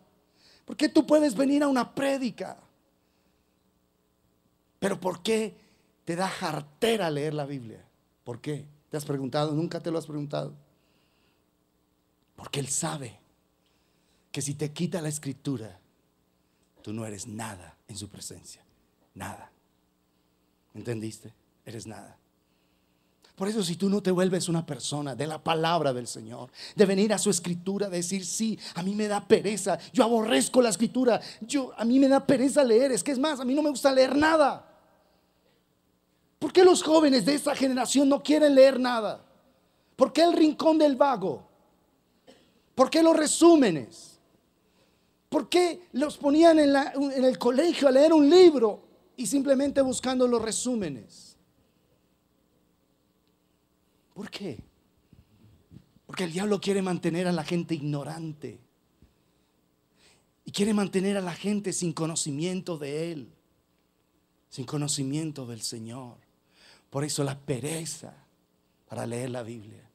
¿Por qué tú puedes venir a una prédica? Pero ¿por qué te da jartera leer la Biblia? ¿Por qué? ¿Te has preguntado? ¿Nunca te lo has preguntado? Porque Él sabe que si te quita la escritura, tú no eres nada en su presencia. Nada. ¿Entendiste? Eres nada. Por eso si tú no te vuelves una persona de la palabra del Señor, de venir a su escritura, decir, sí, a mí me da pereza, yo aborrezco la escritura, yo, a mí me da pereza leer, es que es más, a mí no me gusta leer nada. ¿Por qué los jóvenes de esta generación no quieren leer nada? ¿Por qué el rincón del vago? ¿Por qué los resúmenes? ¿Por qué los ponían en, el colegio a leer un libro y simplemente buscando los resúmenes? ¿Por qué? Porque el diablo quiere mantener a la gente ignorante. Y quiere mantener a la gente sin conocimiento de Él, sin conocimiento del Señor. Por eso la pereza para leer la Biblia.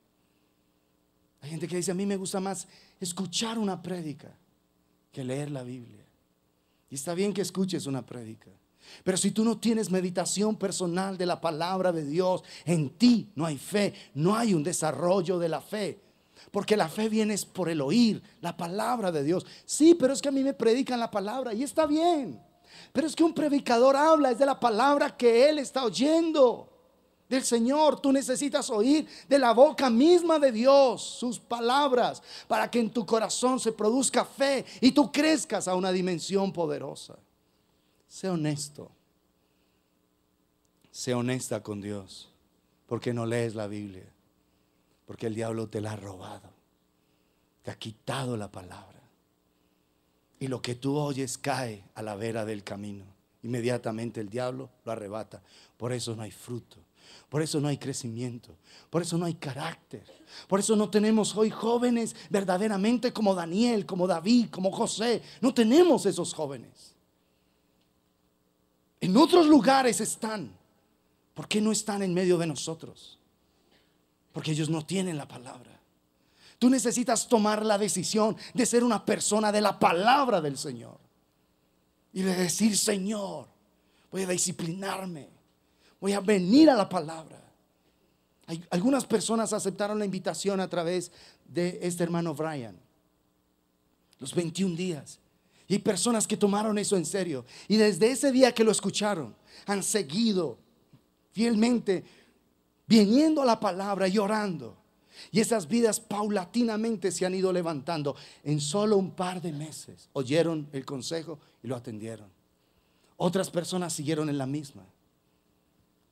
Hay gente que dice, a mí me gusta más escuchar una prédica que leer la Biblia. Y está bien que escuches una prédica. Pero si tú no tienes meditación personal de la palabra de Dios, en ti no hay fe, no hay un desarrollo de la fe. Porque la fe viene por el oír la palabra de Dios. Sí, pero es que a mí me predican la palabra y está bien. Pero es que un predicador habla, es de la palabra que él está oyendo del Señor. Tú necesitas oír de la boca misma de Dios sus palabras para que en tu corazón se produzca fe y tú crezcas a una dimensión poderosa. Sé honesto. Sé honesta con Dios porque no lees la Biblia, porque el diablo te la ha robado, te ha quitado la palabra. Y lo que tú oyes cae a la vera del camino. Inmediatamente el diablo lo arrebata. Por eso no hay fruto. Por eso no hay crecimiento, por eso no hay carácter, por eso no tenemos hoy jóvenes verdaderamente como Daniel, como David, como José. No tenemos esos jóvenes. En otros lugares están. ¿Por qué no están en medio de nosotros? Porque ellos no tienen la palabra. Tú necesitas tomar la decisión de ser una persona de la palabra del Señor. Y de decir, Señor, voy a disciplinarme voy a venir a la palabra. Hay, algunas personas aceptaron la invitación a través de este hermano Brian, los 21 días. Y personas que tomaron eso en serio. Y desde ese día que lo escucharon, han seguido fielmente viniendo a la palabra y orando. Y esas vidas paulatinamente se han ido levantando. En solo un par de meses oyeron el consejo y lo atendieron. Otras personas siguieron en la misma.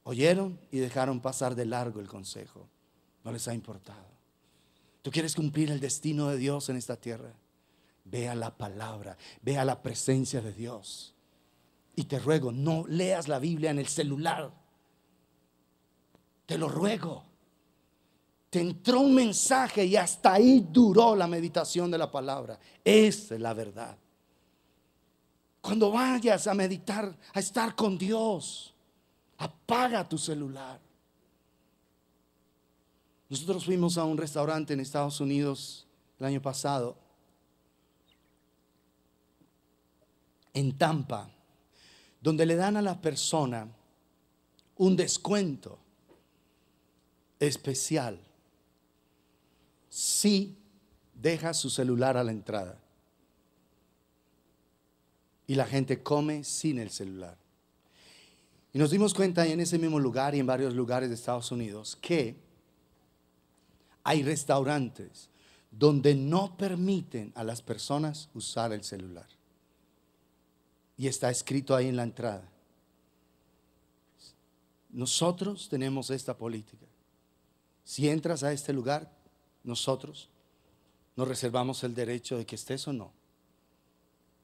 Oyeron y dejaron pasar de largo el consejo. No les ha importado. Tú quieres cumplir el destino de Dios en esta tierra. Vea la palabra, vea la presencia de Dios. Y te ruego, no leas la Biblia en el celular. Te lo ruego. Te entró un mensaje y hasta ahí duró la meditación de la palabra. Esa es la verdad. Cuando vayas a meditar, a estar con Dios, Apaga tu celular. Nosotros fuimos a un restaurante en Estados Unidos el año pasado, en Tampa, donde le dan a la persona un descuento especial si deja su celular a la entrada. Y la gente come sin el celular. Y nos dimos cuenta en ese mismo lugar y en varios lugares de Estados Unidos que hay restaurantes donde no permiten a las personas usar el celular. Y está escrito ahí en la entrada. Nosotros tenemos esta política. Si entras a este lugar, nosotros nos reservamos el derecho de que estés o no.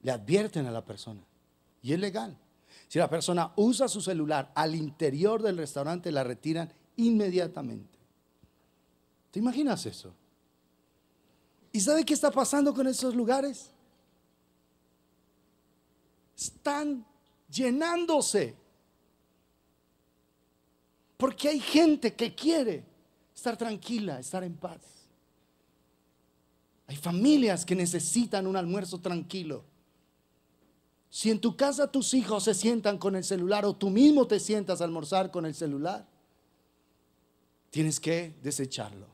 Le advierten a la persona. Y es legal. Si la persona usa su celular al interior del restaurante, la retiran inmediatamente. ¿Te imaginas eso? ¿Y sabe qué está pasando con esos lugares? Están llenándose. Porque hay gente que quiere estar tranquila, estar en paz. Hay familias que necesitan un almuerzo tranquilo. Si en tu casa tus hijos se sientan con el celular o tú mismo te sientas a almorzar con el celular, tienes que desecharlo.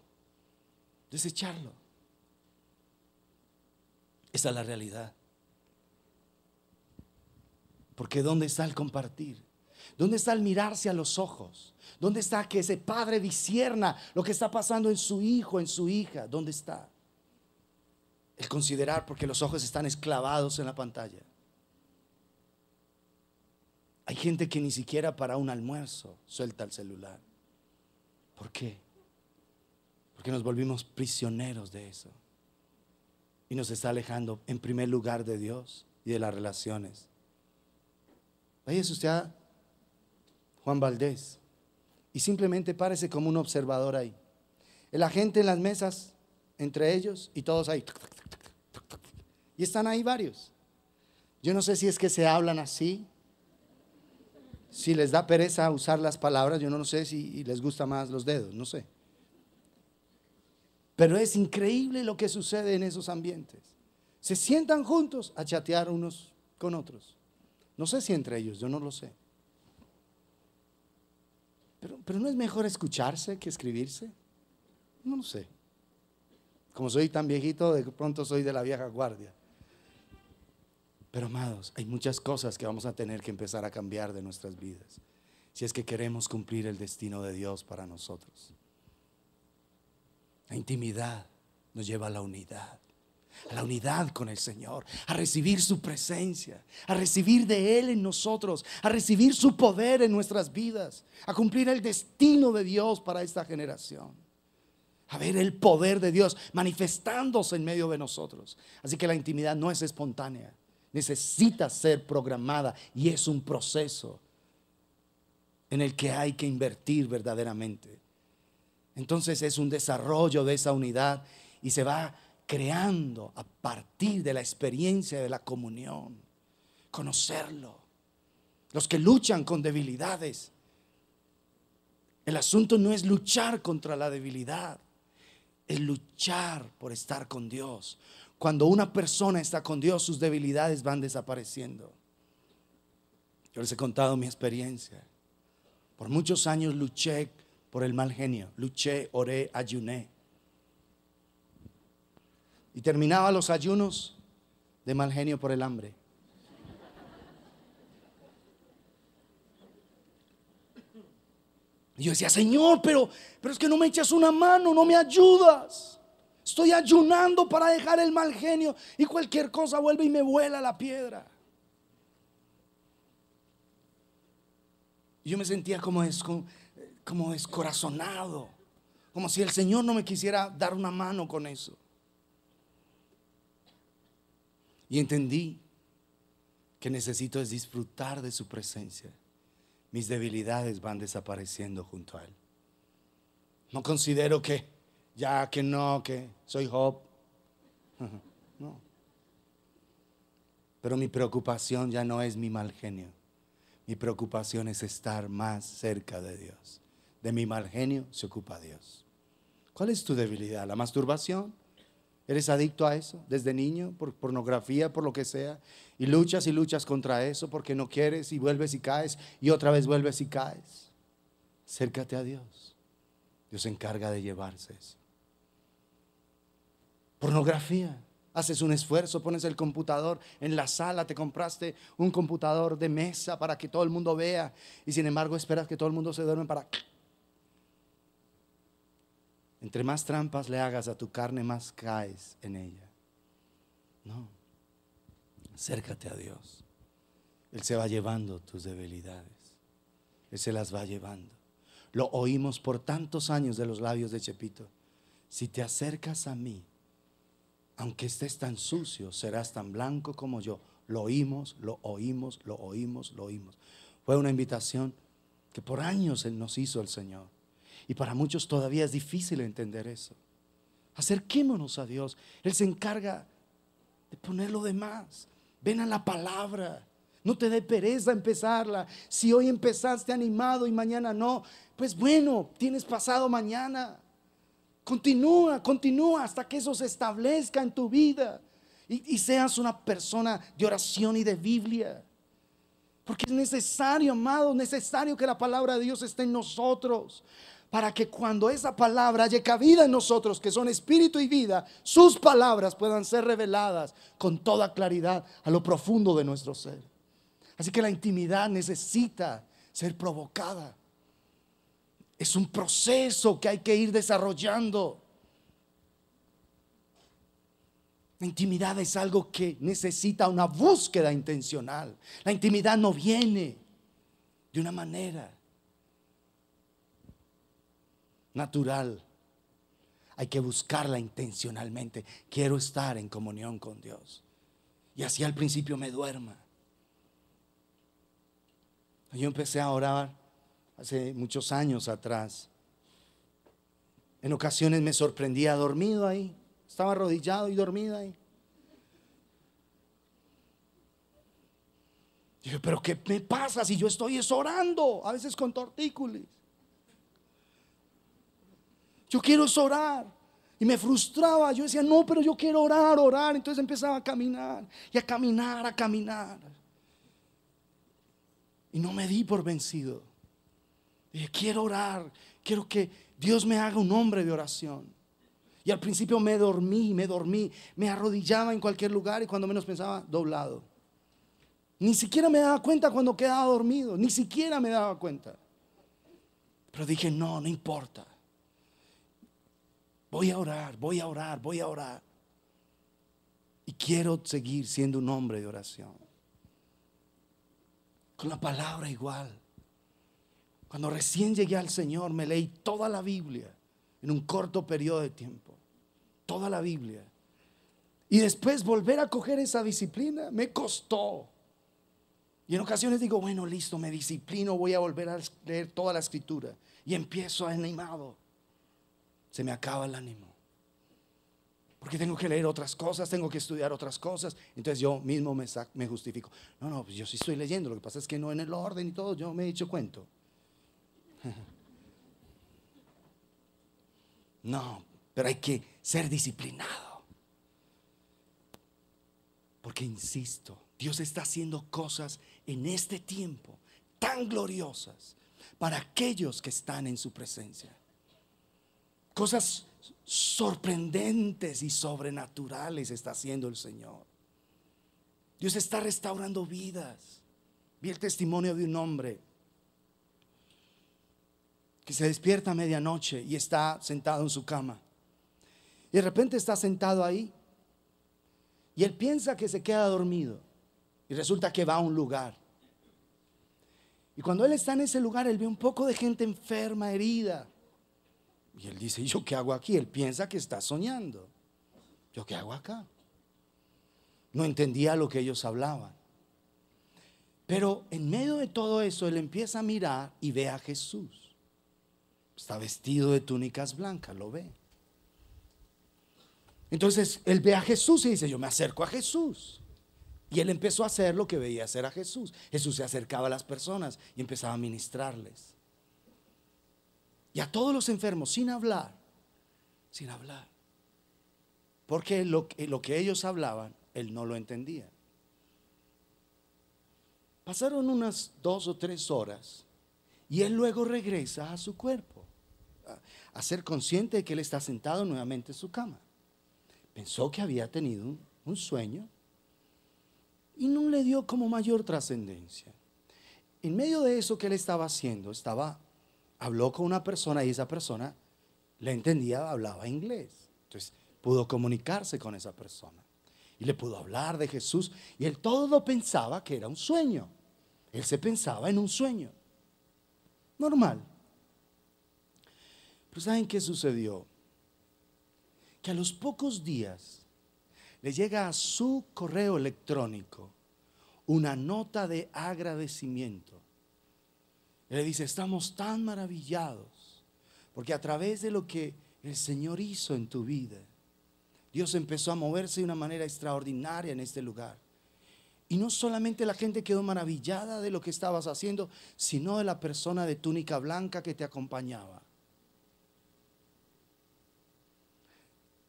Desecharlo. Esa es la realidad. Porque ¿dónde está el compartir? ¿Dónde está el mirarse a los ojos? ¿Dónde está que ese padre disierna lo que está pasando en su hijo, en su hija? ¿Dónde está? El considerar porque los ojos están esclavados en la pantalla. Hay gente que ni siquiera para un almuerzo suelta el celular. ¿Por qué? Porque nos volvimos prisioneros de eso. Y nos está alejando en primer lugar de Dios y de las relaciones. Vaya usted Juan Valdés y simplemente parece como un observador ahí. La gente en las mesas, entre ellos, y todos ahí. Y están ahí varios. Yo no sé si es que se hablan así, si les da pereza usar las palabras, yo no sé si les gusta más los dedos, no sé. Pero es increíble lo que sucede en esos ambientes. Se sientan juntos a chatear unos con otros. No sé si entre ellos, yo no lo sé. Pero, pero no es mejor escucharse que escribirse. No lo sé. Como soy tan viejito, de pronto soy de la vieja guardia. Pero amados, hay muchas cosas que vamos a tener que empezar a cambiar de nuestras vidas si es que queremos cumplir el destino de Dios para nosotros. La intimidad nos lleva a la unidad, a la unidad con el Señor, a recibir su presencia, a recibir de Él en nosotros, a recibir su poder en nuestras vidas, a cumplir el destino de Dios para esta generación. A ver el poder de Dios manifestándose en medio de nosotros. Así que la intimidad no es espontánea, necesita ser programada y es un proceso en el que hay que invertir verdaderamente. Entonces es un desarrollo de esa unidad y se va creando a partir de la experiencia de la comunión, conocerlo. Los que luchan con debilidades. El asunto no es luchar contra la debilidad, es luchar por estar con Dios, cuando una persona está con Dios, sus debilidades van desapareciendo. Yo les he contado mi experiencia. Por muchos años luché por el mal genio, luché, oré, ayuné. Y terminaba los ayunos de mal genio por el hambre. Y yo decía, Señor, pero, pero es que no me echas una mano, no me ayudas. Estoy ayunando para dejar el mal genio y cualquier cosa vuelve y me vuela la piedra. Yo me sentía como, es, descorazonado, como si el Señor no me quisiera dar una mano con eso. Y entendí que necesito es disfrutar de su presencia. Mis debilidades van desapareciendo junto a Él. No considero que ya que no, que soy Job. No. Pero mi preocupación ya no es mi mal genio. Mi preocupación es estar más cerca de Dios. De mi mal genio se ocupa Dios. ¿Cuál es tu debilidad? ¿La masturbación? ¿Eres adicto a eso desde niño por pornografía, por lo que sea? Y luchas y luchas contra eso porque no quieres y vuelves y caes y otra vez vuelves y caes. Cércate a Dios. Dios se encarga de llevarse eso. Pornografía. Haces un esfuerzo, pones el computador en la sala, te compraste un computador de mesa para que todo el mundo vea y sin embargo esperas que todo el mundo se duerme para... Entre más trampas le hagas a tu carne, más caes en ella. No, acércate a Dios. Él se va llevando tus debilidades. Él se las va llevando. Lo oímos por tantos años de los labios de Chepito. Si te acercas a mí, aunque estés tan sucio, serás tan blanco como yo. Lo oímos, lo oímos, lo oímos, lo oímos. Fue una invitación que por años nos hizo el Señor. Y para muchos todavía es difícil entender eso. Acerquémonos a Dios. Él se encarga de poner lo demás. Ven a la palabra. No te dé pereza empezarla. Si hoy empezaste animado y mañana no, pues bueno, tienes pasado mañana. Continúa, continúa hasta que eso se establezca en tu vida y, seas una persona de oración y de Biblia. Porque es necesario, amado, necesario que la palabra de Dios esté en nosotros. Para que cuando esa palabra haya cabida en nosotros, que son espíritu y vida, sus palabras puedan ser reveladas con toda claridad a lo profundo de nuestro ser. Así que la intimidad necesita ser provocada. Es un proceso que hay que ir desarrollando. La intimidad es algo que necesita una búsqueda intencional. La intimidad no viene de una manera natural. Hay que buscarla intencionalmente. Quiero estar en comunión con Dios. Y así al principio me duerma. Yo empecé a orar hace muchos años atrás. En ocasiones me sorprendía dormido ahí, estaba arrodillado y dormido ahí. Dije, pero ¿qué me pasa si yo estoy orando? A veces con tortícolis. Yo quiero esorar orar. Y me frustraba. Yo decía, no, pero yo quiero orar, orar. Entonces empezaba a caminar y a caminar, a caminar. Y no me di por vencido quiero orar, quiero que Dios me haga un hombre de oración. Y al principio me dormí, me dormí, me arrodillaba en cualquier lugar y cuando menos pensaba, doblado. Ni siquiera me daba cuenta cuando quedaba dormido, ni siquiera me daba cuenta. Pero dije, no, no importa. Voy a orar, voy a orar, voy a orar. Y quiero seguir siendo un hombre de oración. Con la palabra igual. Cuando recién llegué al Señor me leí toda la Biblia en un corto periodo de tiempo. Toda la Biblia. Y después volver a coger esa disciplina me costó. Y en ocasiones digo, bueno, listo, me disciplino, voy a volver a leer toda la escritura. Y empiezo animado. Se me acaba el ánimo. Porque tengo que leer otras cosas, tengo que estudiar otras cosas. Entonces yo mismo me, justifico. No, no, pues yo sí estoy leyendo. Lo que pasa es que no en el orden y todo, yo me he hecho cuento. No, pero hay que ser disciplinado. Porque, insisto, Dios está haciendo cosas en este tiempo tan gloriosas para aquellos que están en su presencia. Cosas sorprendentes y sobrenaturales está haciendo el Señor. Dios está restaurando vidas. Vi el testimonio de un hombre que se despierta a medianoche y está sentado en su cama. Y de repente está sentado ahí y él piensa que se queda dormido y resulta que va a un lugar. Y cuando él está en ese lugar, él ve un poco de gente enferma, herida. Y él dice, yo qué hago aquí? Él piensa que está soñando. ¿Yo qué hago acá? No entendía lo que ellos hablaban. Pero en medio de todo eso, él empieza a mirar y ve a Jesús está vestido de túnicas blancas, lo ve. Entonces él ve a Jesús y dice, yo me acerco a Jesús. Y él empezó a hacer lo que veía hacer a Jesús. Jesús se acercaba a las personas y empezaba a ministrarles. Y a todos los enfermos, sin hablar, sin hablar. Porque lo, lo que ellos hablaban, él no lo entendía. Pasaron unas dos o tres horas y él luego regresa a su cuerpo a ser consciente de que él está sentado nuevamente en su cama. Pensó que había tenido un, sueño y no le dio como mayor trascendencia. En medio de eso que él estaba haciendo, estaba habló con una persona y esa persona le entendía, hablaba inglés. Entonces pudo comunicarse con esa persona y le pudo hablar de Jesús. Y él todo pensaba que era un sueño. Él se pensaba en un sueño. Normal. Pero ¿saben qué sucedió? Que a los pocos días le llega a su correo electrónico una nota de agradecimiento. Le dice, estamos tan maravillados porque a través de lo que el Señor hizo en tu vida, Dios empezó a moverse de una manera extraordinaria en este lugar. Y no solamente la gente quedó maravillada de lo que estabas haciendo, sino de la persona de túnica blanca que te acompañaba.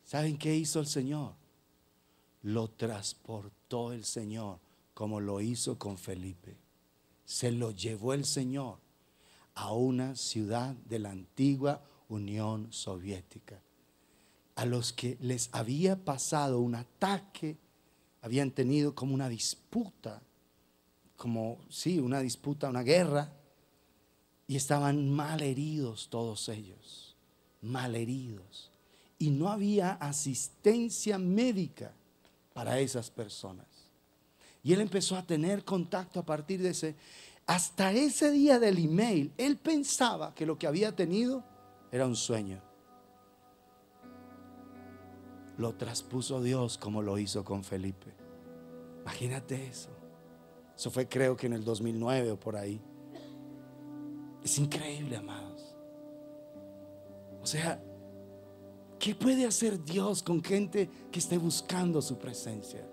¿Saben qué hizo el Señor? Lo transportó el Señor como lo hizo con Felipe. Se lo llevó el Señor a una ciudad de la antigua Unión Soviética. A los que les había pasado un ataque, habían tenido como una disputa, como, sí, una disputa, una guerra, y estaban mal heridos todos ellos, mal heridos y no había asistencia médica para esas personas. Y él empezó a tener contacto a partir de ese. Hasta ese día del email, él pensaba que lo que había tenido era un sueño. Lo traspuso Dios como lo hizo con Felipe. Imagínate eso. Eso fue creo que en el 2009 o por ahí. Es increíble, amados. O sea, ¿Qué puede hacer Dios con gente que esté buscando su presencia?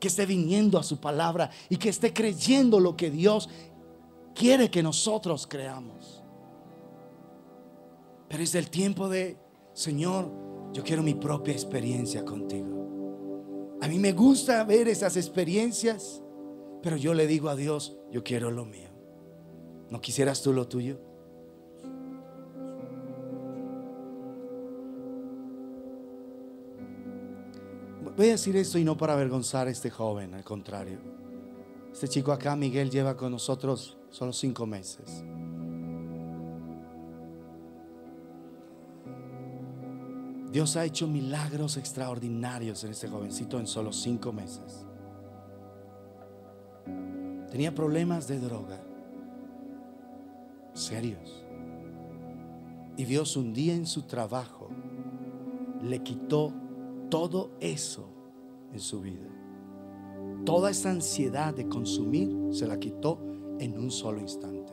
Que esté viniendo a su palabra y que esté creyendo lo que Dios quiere que nosotros creamos. Pero es el tiempo de, Señor, yo quiero mi propia experiencia contigo. A mí me gusta ver esas experiencias, pero yo le digo a Dios, yo quiero lo mío. ¿No quisieras tú lo tuyo? Voy a decir esto y no para avergonzar a este joven, al contrario. Este chico acá, Miguel, lleva con nosotros solo cinco meses. Dios ha hecho milagros extraordinarios en este jovencito en solo cinco meses. Tenía problemas de droga, serios. Y Dios un día en su trabajo le quitó todo eso en su vida. Toda esa ansiedad de consumir se la quitó en un solo instante.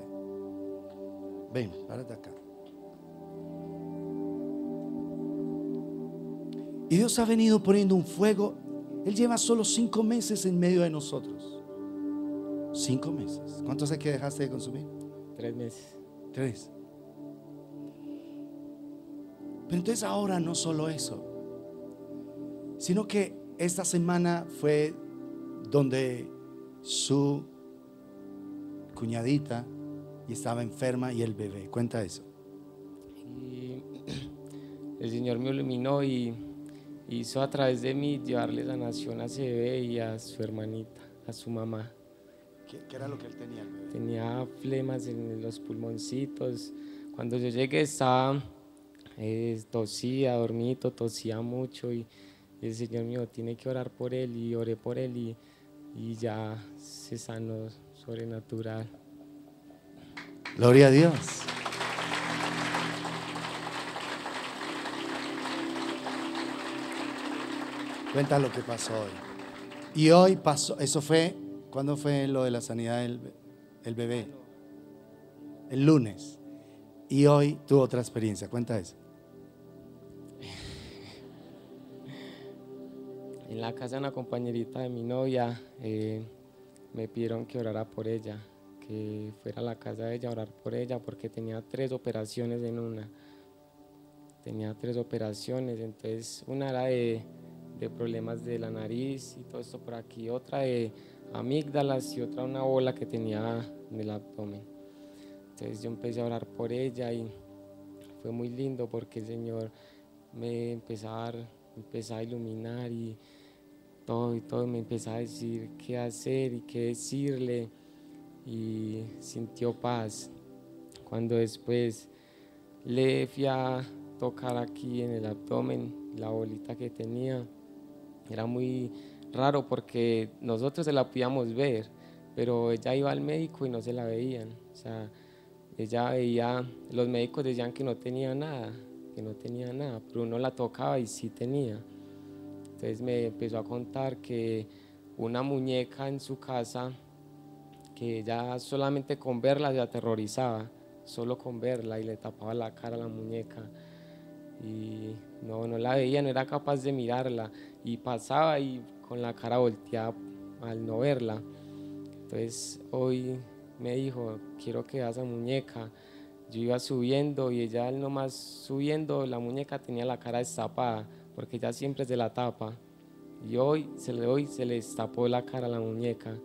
Ven, párate acá. Y Dios ha venido poniendo un fuego. Él lleva solo cinco meses en medio de nosotros. Cinco meses. ¿Cuántos es que dejaste de consumir? Tres meses. Tres. Pero entonces ahora no solo eso sino que esta semana fue donde su cuñadita estaba enferma y el bebé. Cuenta eso. el Señor me iluminó y hizo a través de mí llevarle la nación a ese bebé y a su hermanita, a su mamá. ¿Qué, era lo que él tenía? Tenía flemas en los pulmoncitos. Cuando yo llegué estaba eh, tosía, dormito, tosía mucho y y el Señor mío tiene que orar por él y oré por él y, ya se sanó sobrenatural. Gloria a Dios. Cuenta lo que pasó hoy. Y hoy pasó, eso fue, ¿cuándo fue lo de la sanidad del bebé? El lunes. Y hoy tuvo otra experiencia. Cuenta eso. En la casa de una compañerita de mi novia eh, me pidieron que orara por ella, que fuera a la casa de ella a orar por ella porque tenía tres operaciones en una. Tenía tres operaciones, entonces una era de, problemas de la nariz y todo esto por aquí, otra de amígdalas y otra una bola que tenía en el abdomen. Entonces yo empecé a orar por ella y fue muy lindo porque el Señor me empezó a, empezó a iluminar y todo y todo, me empezó a decir qué hacer y qué decirle y sintió paz. Cuando después le fui a tocar aquí en el abdomen, la bolita que tenía, era muy raro porque nosotros se la podíamos ver, pero ella iba al médico y no se la veían. O sea, ella veía, los médicos decían que no tenía nada, que no tenía nada, pero uno la tocaba y sí tenía. Entonces me empezó a contar que una muñeca en su casa, que ella solamente con verla se aterrorizaba, solo con verla y le tapaba la cara a la muñeca. Y no, no la veía, no era capaz de mirarla. Y pasaba y con la cara volteada al no verla. Entonces hoy me dijo, quiero que vea esa muñeca. Yo iba subiendo y ella nomás subiendo, la muñeca tenía la cara destapada porque ya siempre se la tapa. Y hoy se le, hoy se le tapó la cara a la muñeca,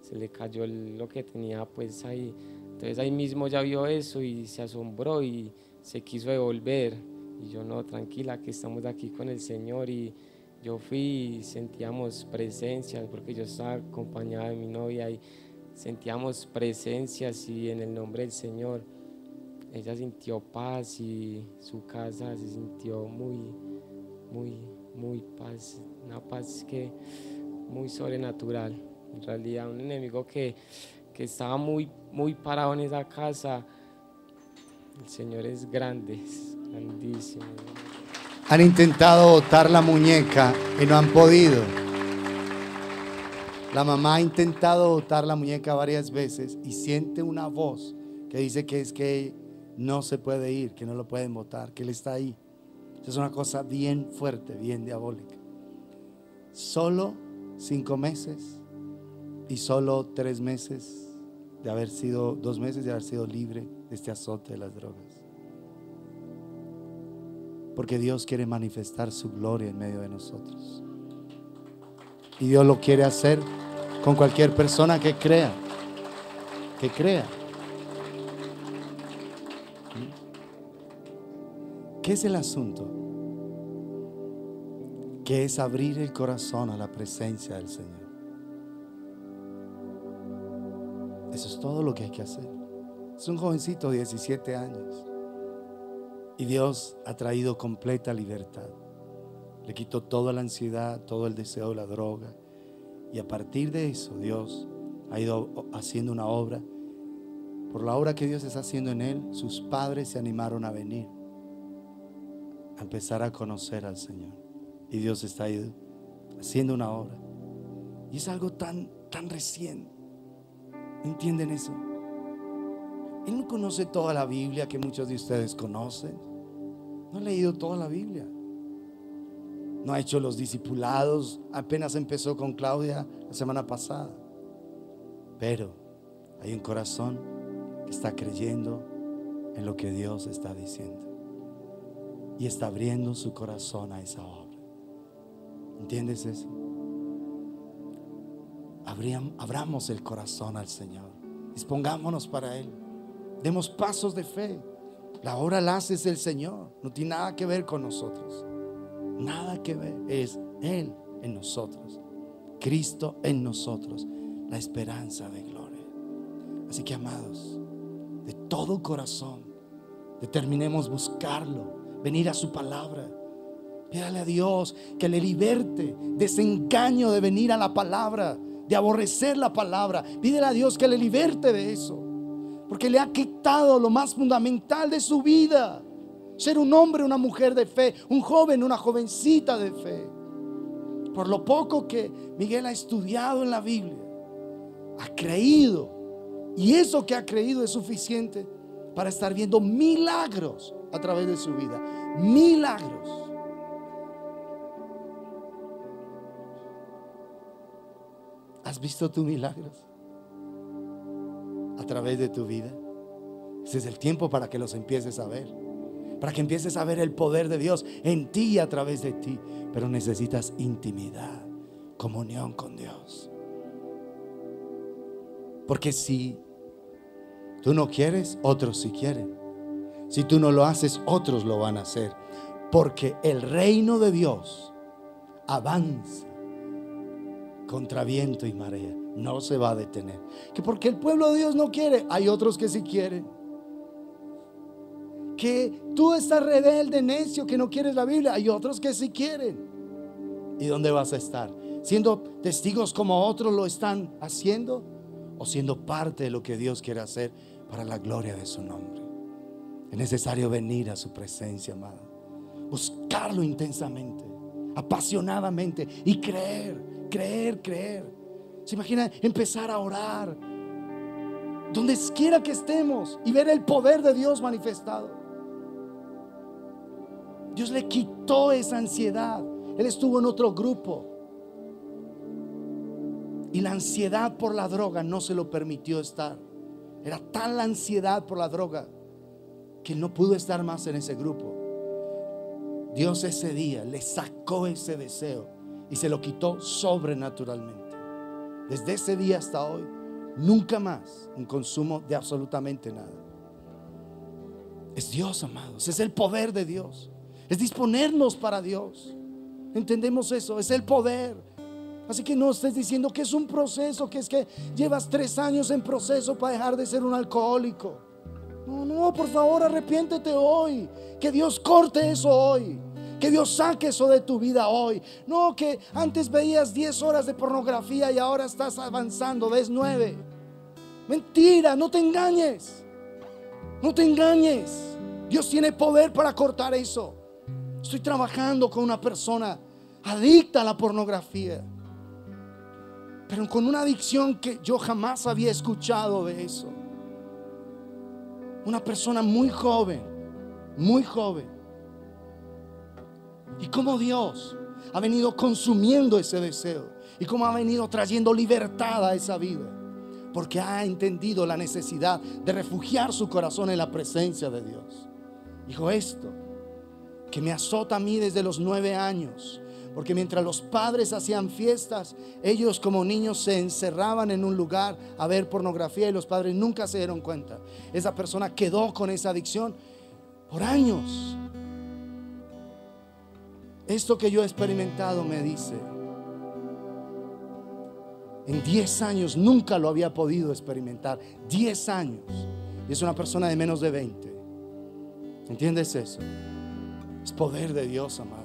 se le cayó lo que tenía pues ahí. Entonces ahí mismo ya vio eso y se asombró y se quiso devolver. Y yo no, tranquila, que estamos aquí con el Señor. Y yo fui y sentíamos presencias, porque yo estaba acompañada de mi novia y sentíamos presencias y en el nombre del Señor. Ella sintió paz y su casa se sintió muy, muy, muy paz, una paz que muy sobrenatural. En realidad, un enemigo que, que estaba muy, muy parado en esa casa. El Señor es grande, grandísimo. Han intentado botar la muñeca y no han podido. La mamá ha intentado botar la muñeca varias veces y siente una voz que dice que es que no se puede ir, que no lo pueden botar, que él está ahí. Es una cosa bien fuerte, bien diabólica. Solo cinco meses y solo tres meses de haber sido, dos meses de haber sido libre de este azote de las drogas. Porque Dios quiere manifestar su gloria en medio de nosotros. Y Dios lo quiere hacer con cualquier persona que crea. Que crea. ¿Qué es el asunto? Que es abrir el corazón a la presencia del Señor. Eso es todo lo que hay que hacer. Es un jovencito de 17 años. Y Dios ha traído completa libertad. Le quitó toda la ansiedad, todo el deseo de la droga. Y a partir de eso Dios ha ido haciendo una obra. Por la obra que Dios está haciendo en él, sus padres se animaron a venir a empezar a conocer al Señor. Y Dios está haciendo una obra. Y es algo tan, tan recién. ¿Entienden eso? Él no conoce toda la Biblia que muchos de ustedes conocen. No ha leído toda la Biblia. No ha hecho los discipulados. Apenas empezó con Claudia la semana pasada. Pero hay un corazón que está creyendo en lo que Dios está diciendo y está abriendo su corazón a esa obra. ¿Entiendes eso? abramos el corazón al Señor. Dispongámonos para Él. Demos pasos de fe. La obra la hace el Señor. No tiene nada que ver con nosotros. Nada que ver. Es Él en nosotros. Cristo en nosotros. La esperanza de gloria. Así que amados, de todo corazón, determinemos buscarlo venir a su palabra. Pídale a Dios que le liberte de ese engaño de venir a la palabra, de aborrecer la palabra. Pídele a Dios que le liberte de eso, porque le ha quitado lo más fundamental de su vida. Ser un hombre, una mujer de fe, un joven, una jovencita de fe. Por lo poco que Miguel ha estudiado en la Biblia, ha creído. Y eso que ha creído es suficiente para estar viendo milagros a través de su vida milagros. ¿Has visto tus milagros a través de tu vida? Ese es el tiempo para que los empieces a ver, para que empieces a ver el poder de Dios en ti y a través de ti. Pero necesitas intimidad, comunión con Dios. Porque si tú no quieres, otros sí quieren. Si tú no lo haces, otros lo van a hacer. Porque el reino de Dios avanza contra viento y marea. No se va a detener. Que porque el pueblo de Dios no quiere, hay otros que sí quieren. Que tú estás rebelde, necio, que no quieres la Biblia, hay otros que sí quieren. ¿Y dónde vas a estar? ¿Siendo testigos como otros lo están haciendo? ¿O siendo parte de lo que Dios quiere hacer para la gloria de su nombre? Es necesario venir a su presencia, amado. Buscarlo intensamente, apasionadamente y creer, creer, creer. ¿Se imagina empezar a orar? Donde quiera que estemos y ver el poder de Dios manifestado. Dios le quitó esa ansiedad. Él estuvo en otro grupo. Y la ansiedad por la droga no se lo permitió estar. Era tal la ansiedad por la droga que no pudo estar más en ese grupo. Dios ese día le sacó ese deseo y se lo quitó sobrenaturalmente. Desde ese día hasta hoy, nunca más un consumo de absolutamente nada. Es Dios, amados, es el poder de Dios. Es disponernos para Dios. Entendemos eso, es el poder. Así que no estés diciendo que es un proceso, que es que llevas tres años en proceso para dejar de ser un alcohólico. No, no, por favor, arrepiéntete hoy. Que Dios corte eso hoy. Que Dios saque eso de tu vida hoy. No, que antes veías 10 horas de pornografía y ahora estás avanzando, ves 9. Mentira, no te engañes. No te engañes. Dios tiene poder para cortar eso. Estoy trabajando con una persona adicta a la pornografía. Pero con una adicción que yo jamás había escuchado de eso una persona muy joven, muy joven. Y como Dios ha venido consumiendo ese deseo y cómo ha venido trayendo libertad a esa vida, porque ha entendido la necesidad de refugiar su corazón en la presencia de Dios. Dijo esto, que me azota a mí desde los nueve años, porque mientras los padres hacían fiestas, ellos como niños se encerraban en un lugar a ver pornografía y los padres nunca se dieron cuenta. Esa persona quedó con esa adicción por años. Esto que yo he experimentado me dice, en 10 años nunca lo había podido experimentar. 10 años. Y es una persona de menos de 20. ¿Entiendes eso? Es poder de Dios, amado.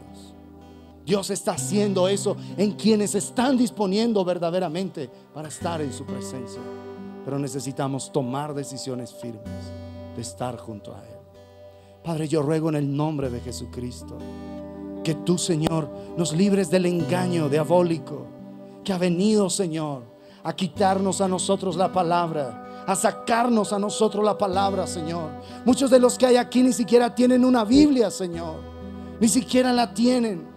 Dios está haciendo eso en quienes están disponiendo verdaderamente para estar en su presencia. Pero necesitamos tomar decisiones firmes de estar junto a Él. Padre, yo ruego en el nombre de Jesucristo que tú, Señor, nos libres del engaño diabólico que ha venido, Señor, a quitarnos a nosotros la palabra a sacarnos a nosotros la palabra, Señor. Muchos de los que hay aquí ni siquiera tienen una Biblia, Señor. Ni siquiera la tienen.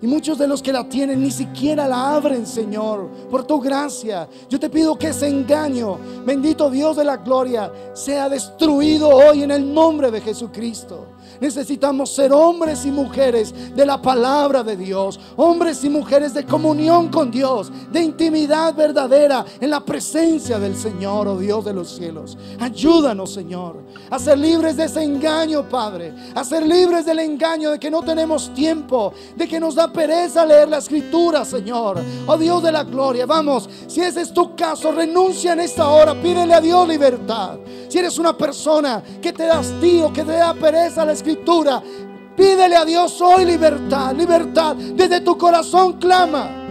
Y muchos de los que la tienen ni siquiera la abren, Señor, por tu gracia. Yo te pido que ese engaño, bendito Dios de la gloria, sea destruido hoy en el nombre de Jesucristo. Necesitamos ser hombres y mujeres de la palabra de Dios, hombres y mujeres de comunión con Dios, de intimidad verdadera en la presencia del Señor, oh Dios de los cielos. Ayúdanos, Señor, a ser libres de ese engaño, Padre, a ser libres del engaño de que no tenemos tiempo, de que nos da pereza leer la escritura, Señor. Oh Dios de la gloria, vamos, si ese es tu caso, renuncia en esta hora, pídele a Dios libertad. Si eres una persona que te da tío, que te da pereza la escritura, Pídele a Dios hoy libertad, libertad. Desde tu corazón clama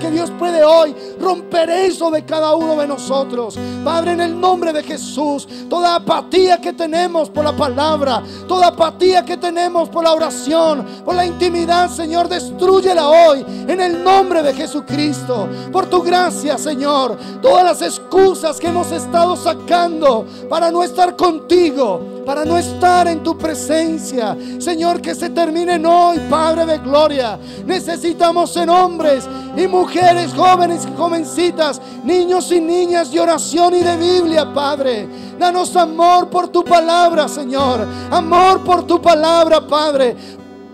que Dios puede hoy romper eso de cada uno de nosotros. Padre, en el nombre de Jesús, toda apatía que tenemos por la palabra, toda apatía que tenemos por la oración, por la intimidad, Señor, destruyela hoy en el nombre de Jesucristo. Por tu gracia, Señor, todas las excusas que hemos estado sacando para no estar contigo, para no estar en tu presencia. Señor, que se terminen hoy, Padre de gloria. Necesitamos en hombres y mujeres jóvenes y jovencitas, niños y niñas de oración y de Biblia, Padre. Danos amor por tu palabra, Señor. Amor por tu palabra, Padre.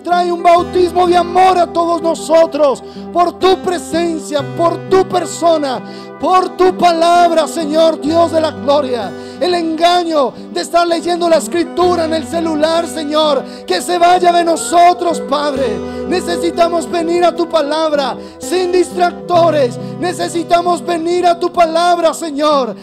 Trae un bautismo de amor a todos nosotros por tu presencia, por tu persona, por tu palabra, Señor Dios de la gloria. El engaño de estar leyendo la escritura en el celular, Señor, que se vaya de nosotros, Padre. Necesitamos venir a tu palabra sin distractores. Necesitamos venir a tu palabra, Señor,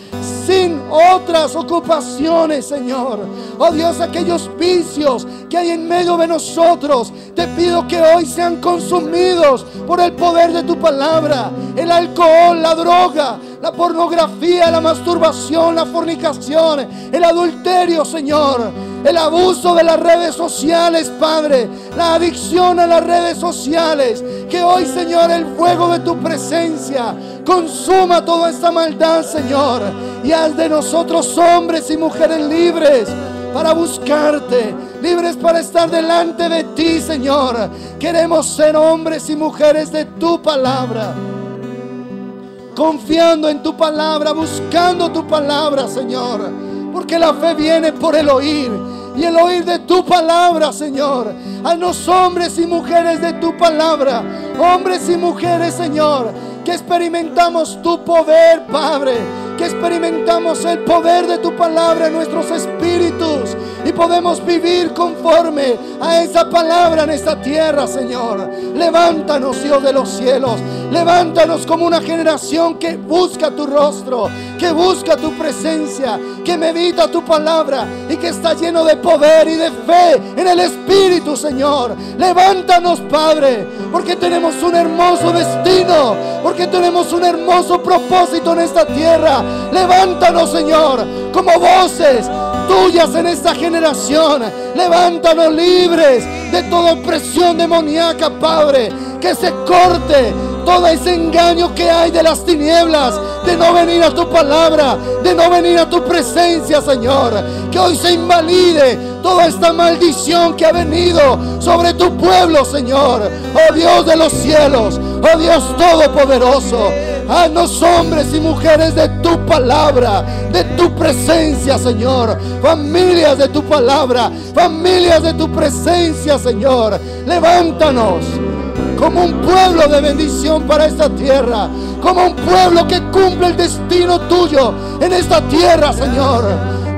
sin otras ocupaciones, Señor. Oh Dios, aquellos vicios que hay en medio de nosotros, te pido que hoy sean consumidos por el poder de tu palabra. El alcohol, la droga, la pornografía, la masturbación, la fornicación, el adulterio, Señor, el abuso de las redes sociales, Padre, la adicción a las redes sociales. Que hoy, Señor, el fuego de tu presencia consuma toda esta maldad, Señor, y haz de nosotros hombres y mujeres libres para buscarte, libres para estar delante de ti, Señor. Queremos ser hombres y mujeres de tu palabra confiando en tu palabra, buscando tu palabra, Señor. Porque la fe viene por el oír y el oír de tu palabra, Señor. A los hombres y mujeres de tu palabra, hombres y mujeres, Señor, que experimentamos tu poder, Padre, que experimentamos el poder de tu palabra en nuestros espíritus y podemos vivir conforme a esa palabra en esta tierra, Señor. Levántanos, Dios de los cielos. Levántanos como una generación que busca tu rostro, que busca tu presencia, que medita tu palabra y que está lleno de poder y de fe en el Espíritu, Señor. Levántanos, Padre, porque tenemos un hermoso destino, porque tenemos un hermoso propósito en esta tierra. Levántanos, Señor, como voces tuyas en esta generación. Levántanos libres de toda opresión demoníaca, Padre. Que se corte todo ese engaño que hay de las tinieblas, de no venir a tu palabra, de no venir a tu presencia, Señor. Que hoy se invalide toda esta maldición que ha venido sobre tu pueblo, Señor. Oh Dios de los cielos, oh Dios todopoderoso. Haznos hombres y mujeres de tu palabra, de tu presencia, Señor. Familias de tu palabra, familias de tu presencia, Señor. Levántanos como un pueblo de bendición para esta tierra, como un pueblo que cumple el destino tuyo en esta tierra, Señor.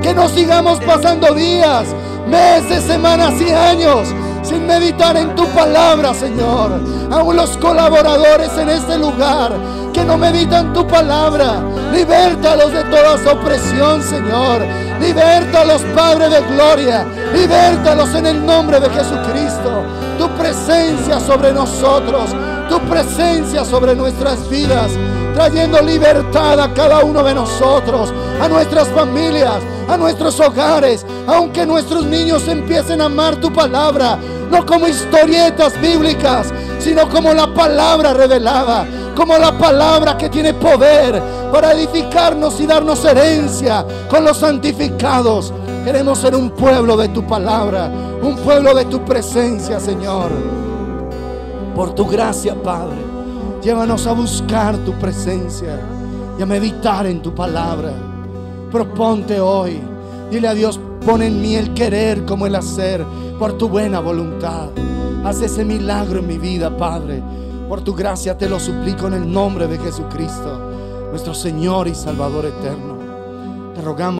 Que no sigamos pasando días, meses, semanas y años sin meditar en tu palabra, Señor. Aún los colaboradores en este lugar que no meditan tu palabra, libértalos de toda su opresión, Señor. Libértalos, Padre de gloria. Libértalos en el nombre de Jesucristo presencia sobre nosotros, tu presencia sobre nuestras vidas, trayendo libertad a cada uno de nosotros, a nuestras familias, a nuestros hogares, aunque nuestros niños empiecen a amar tu palabra, no como historietas bíblicas, sino como la palabra revelada, como la palabra que tiene poder para edificarnos y darnos herencia con los santificados. Queremos ser un pueblo de tu palabra, un pueblo de tu presencia, Señor. Por tu gracia, Padre, llévanos a buscar tu presencia y a meditar en tu palabra. Proponte hoy, dile a Dios, pon en mí el querer como el hacer, por tu buena voluntad. Haz ese milagro en mi vida, Padre. Por tu gracia te lo suplico en el nombre de Jesucristo, nuestro Señor y Salvador eterno. Te rogamos.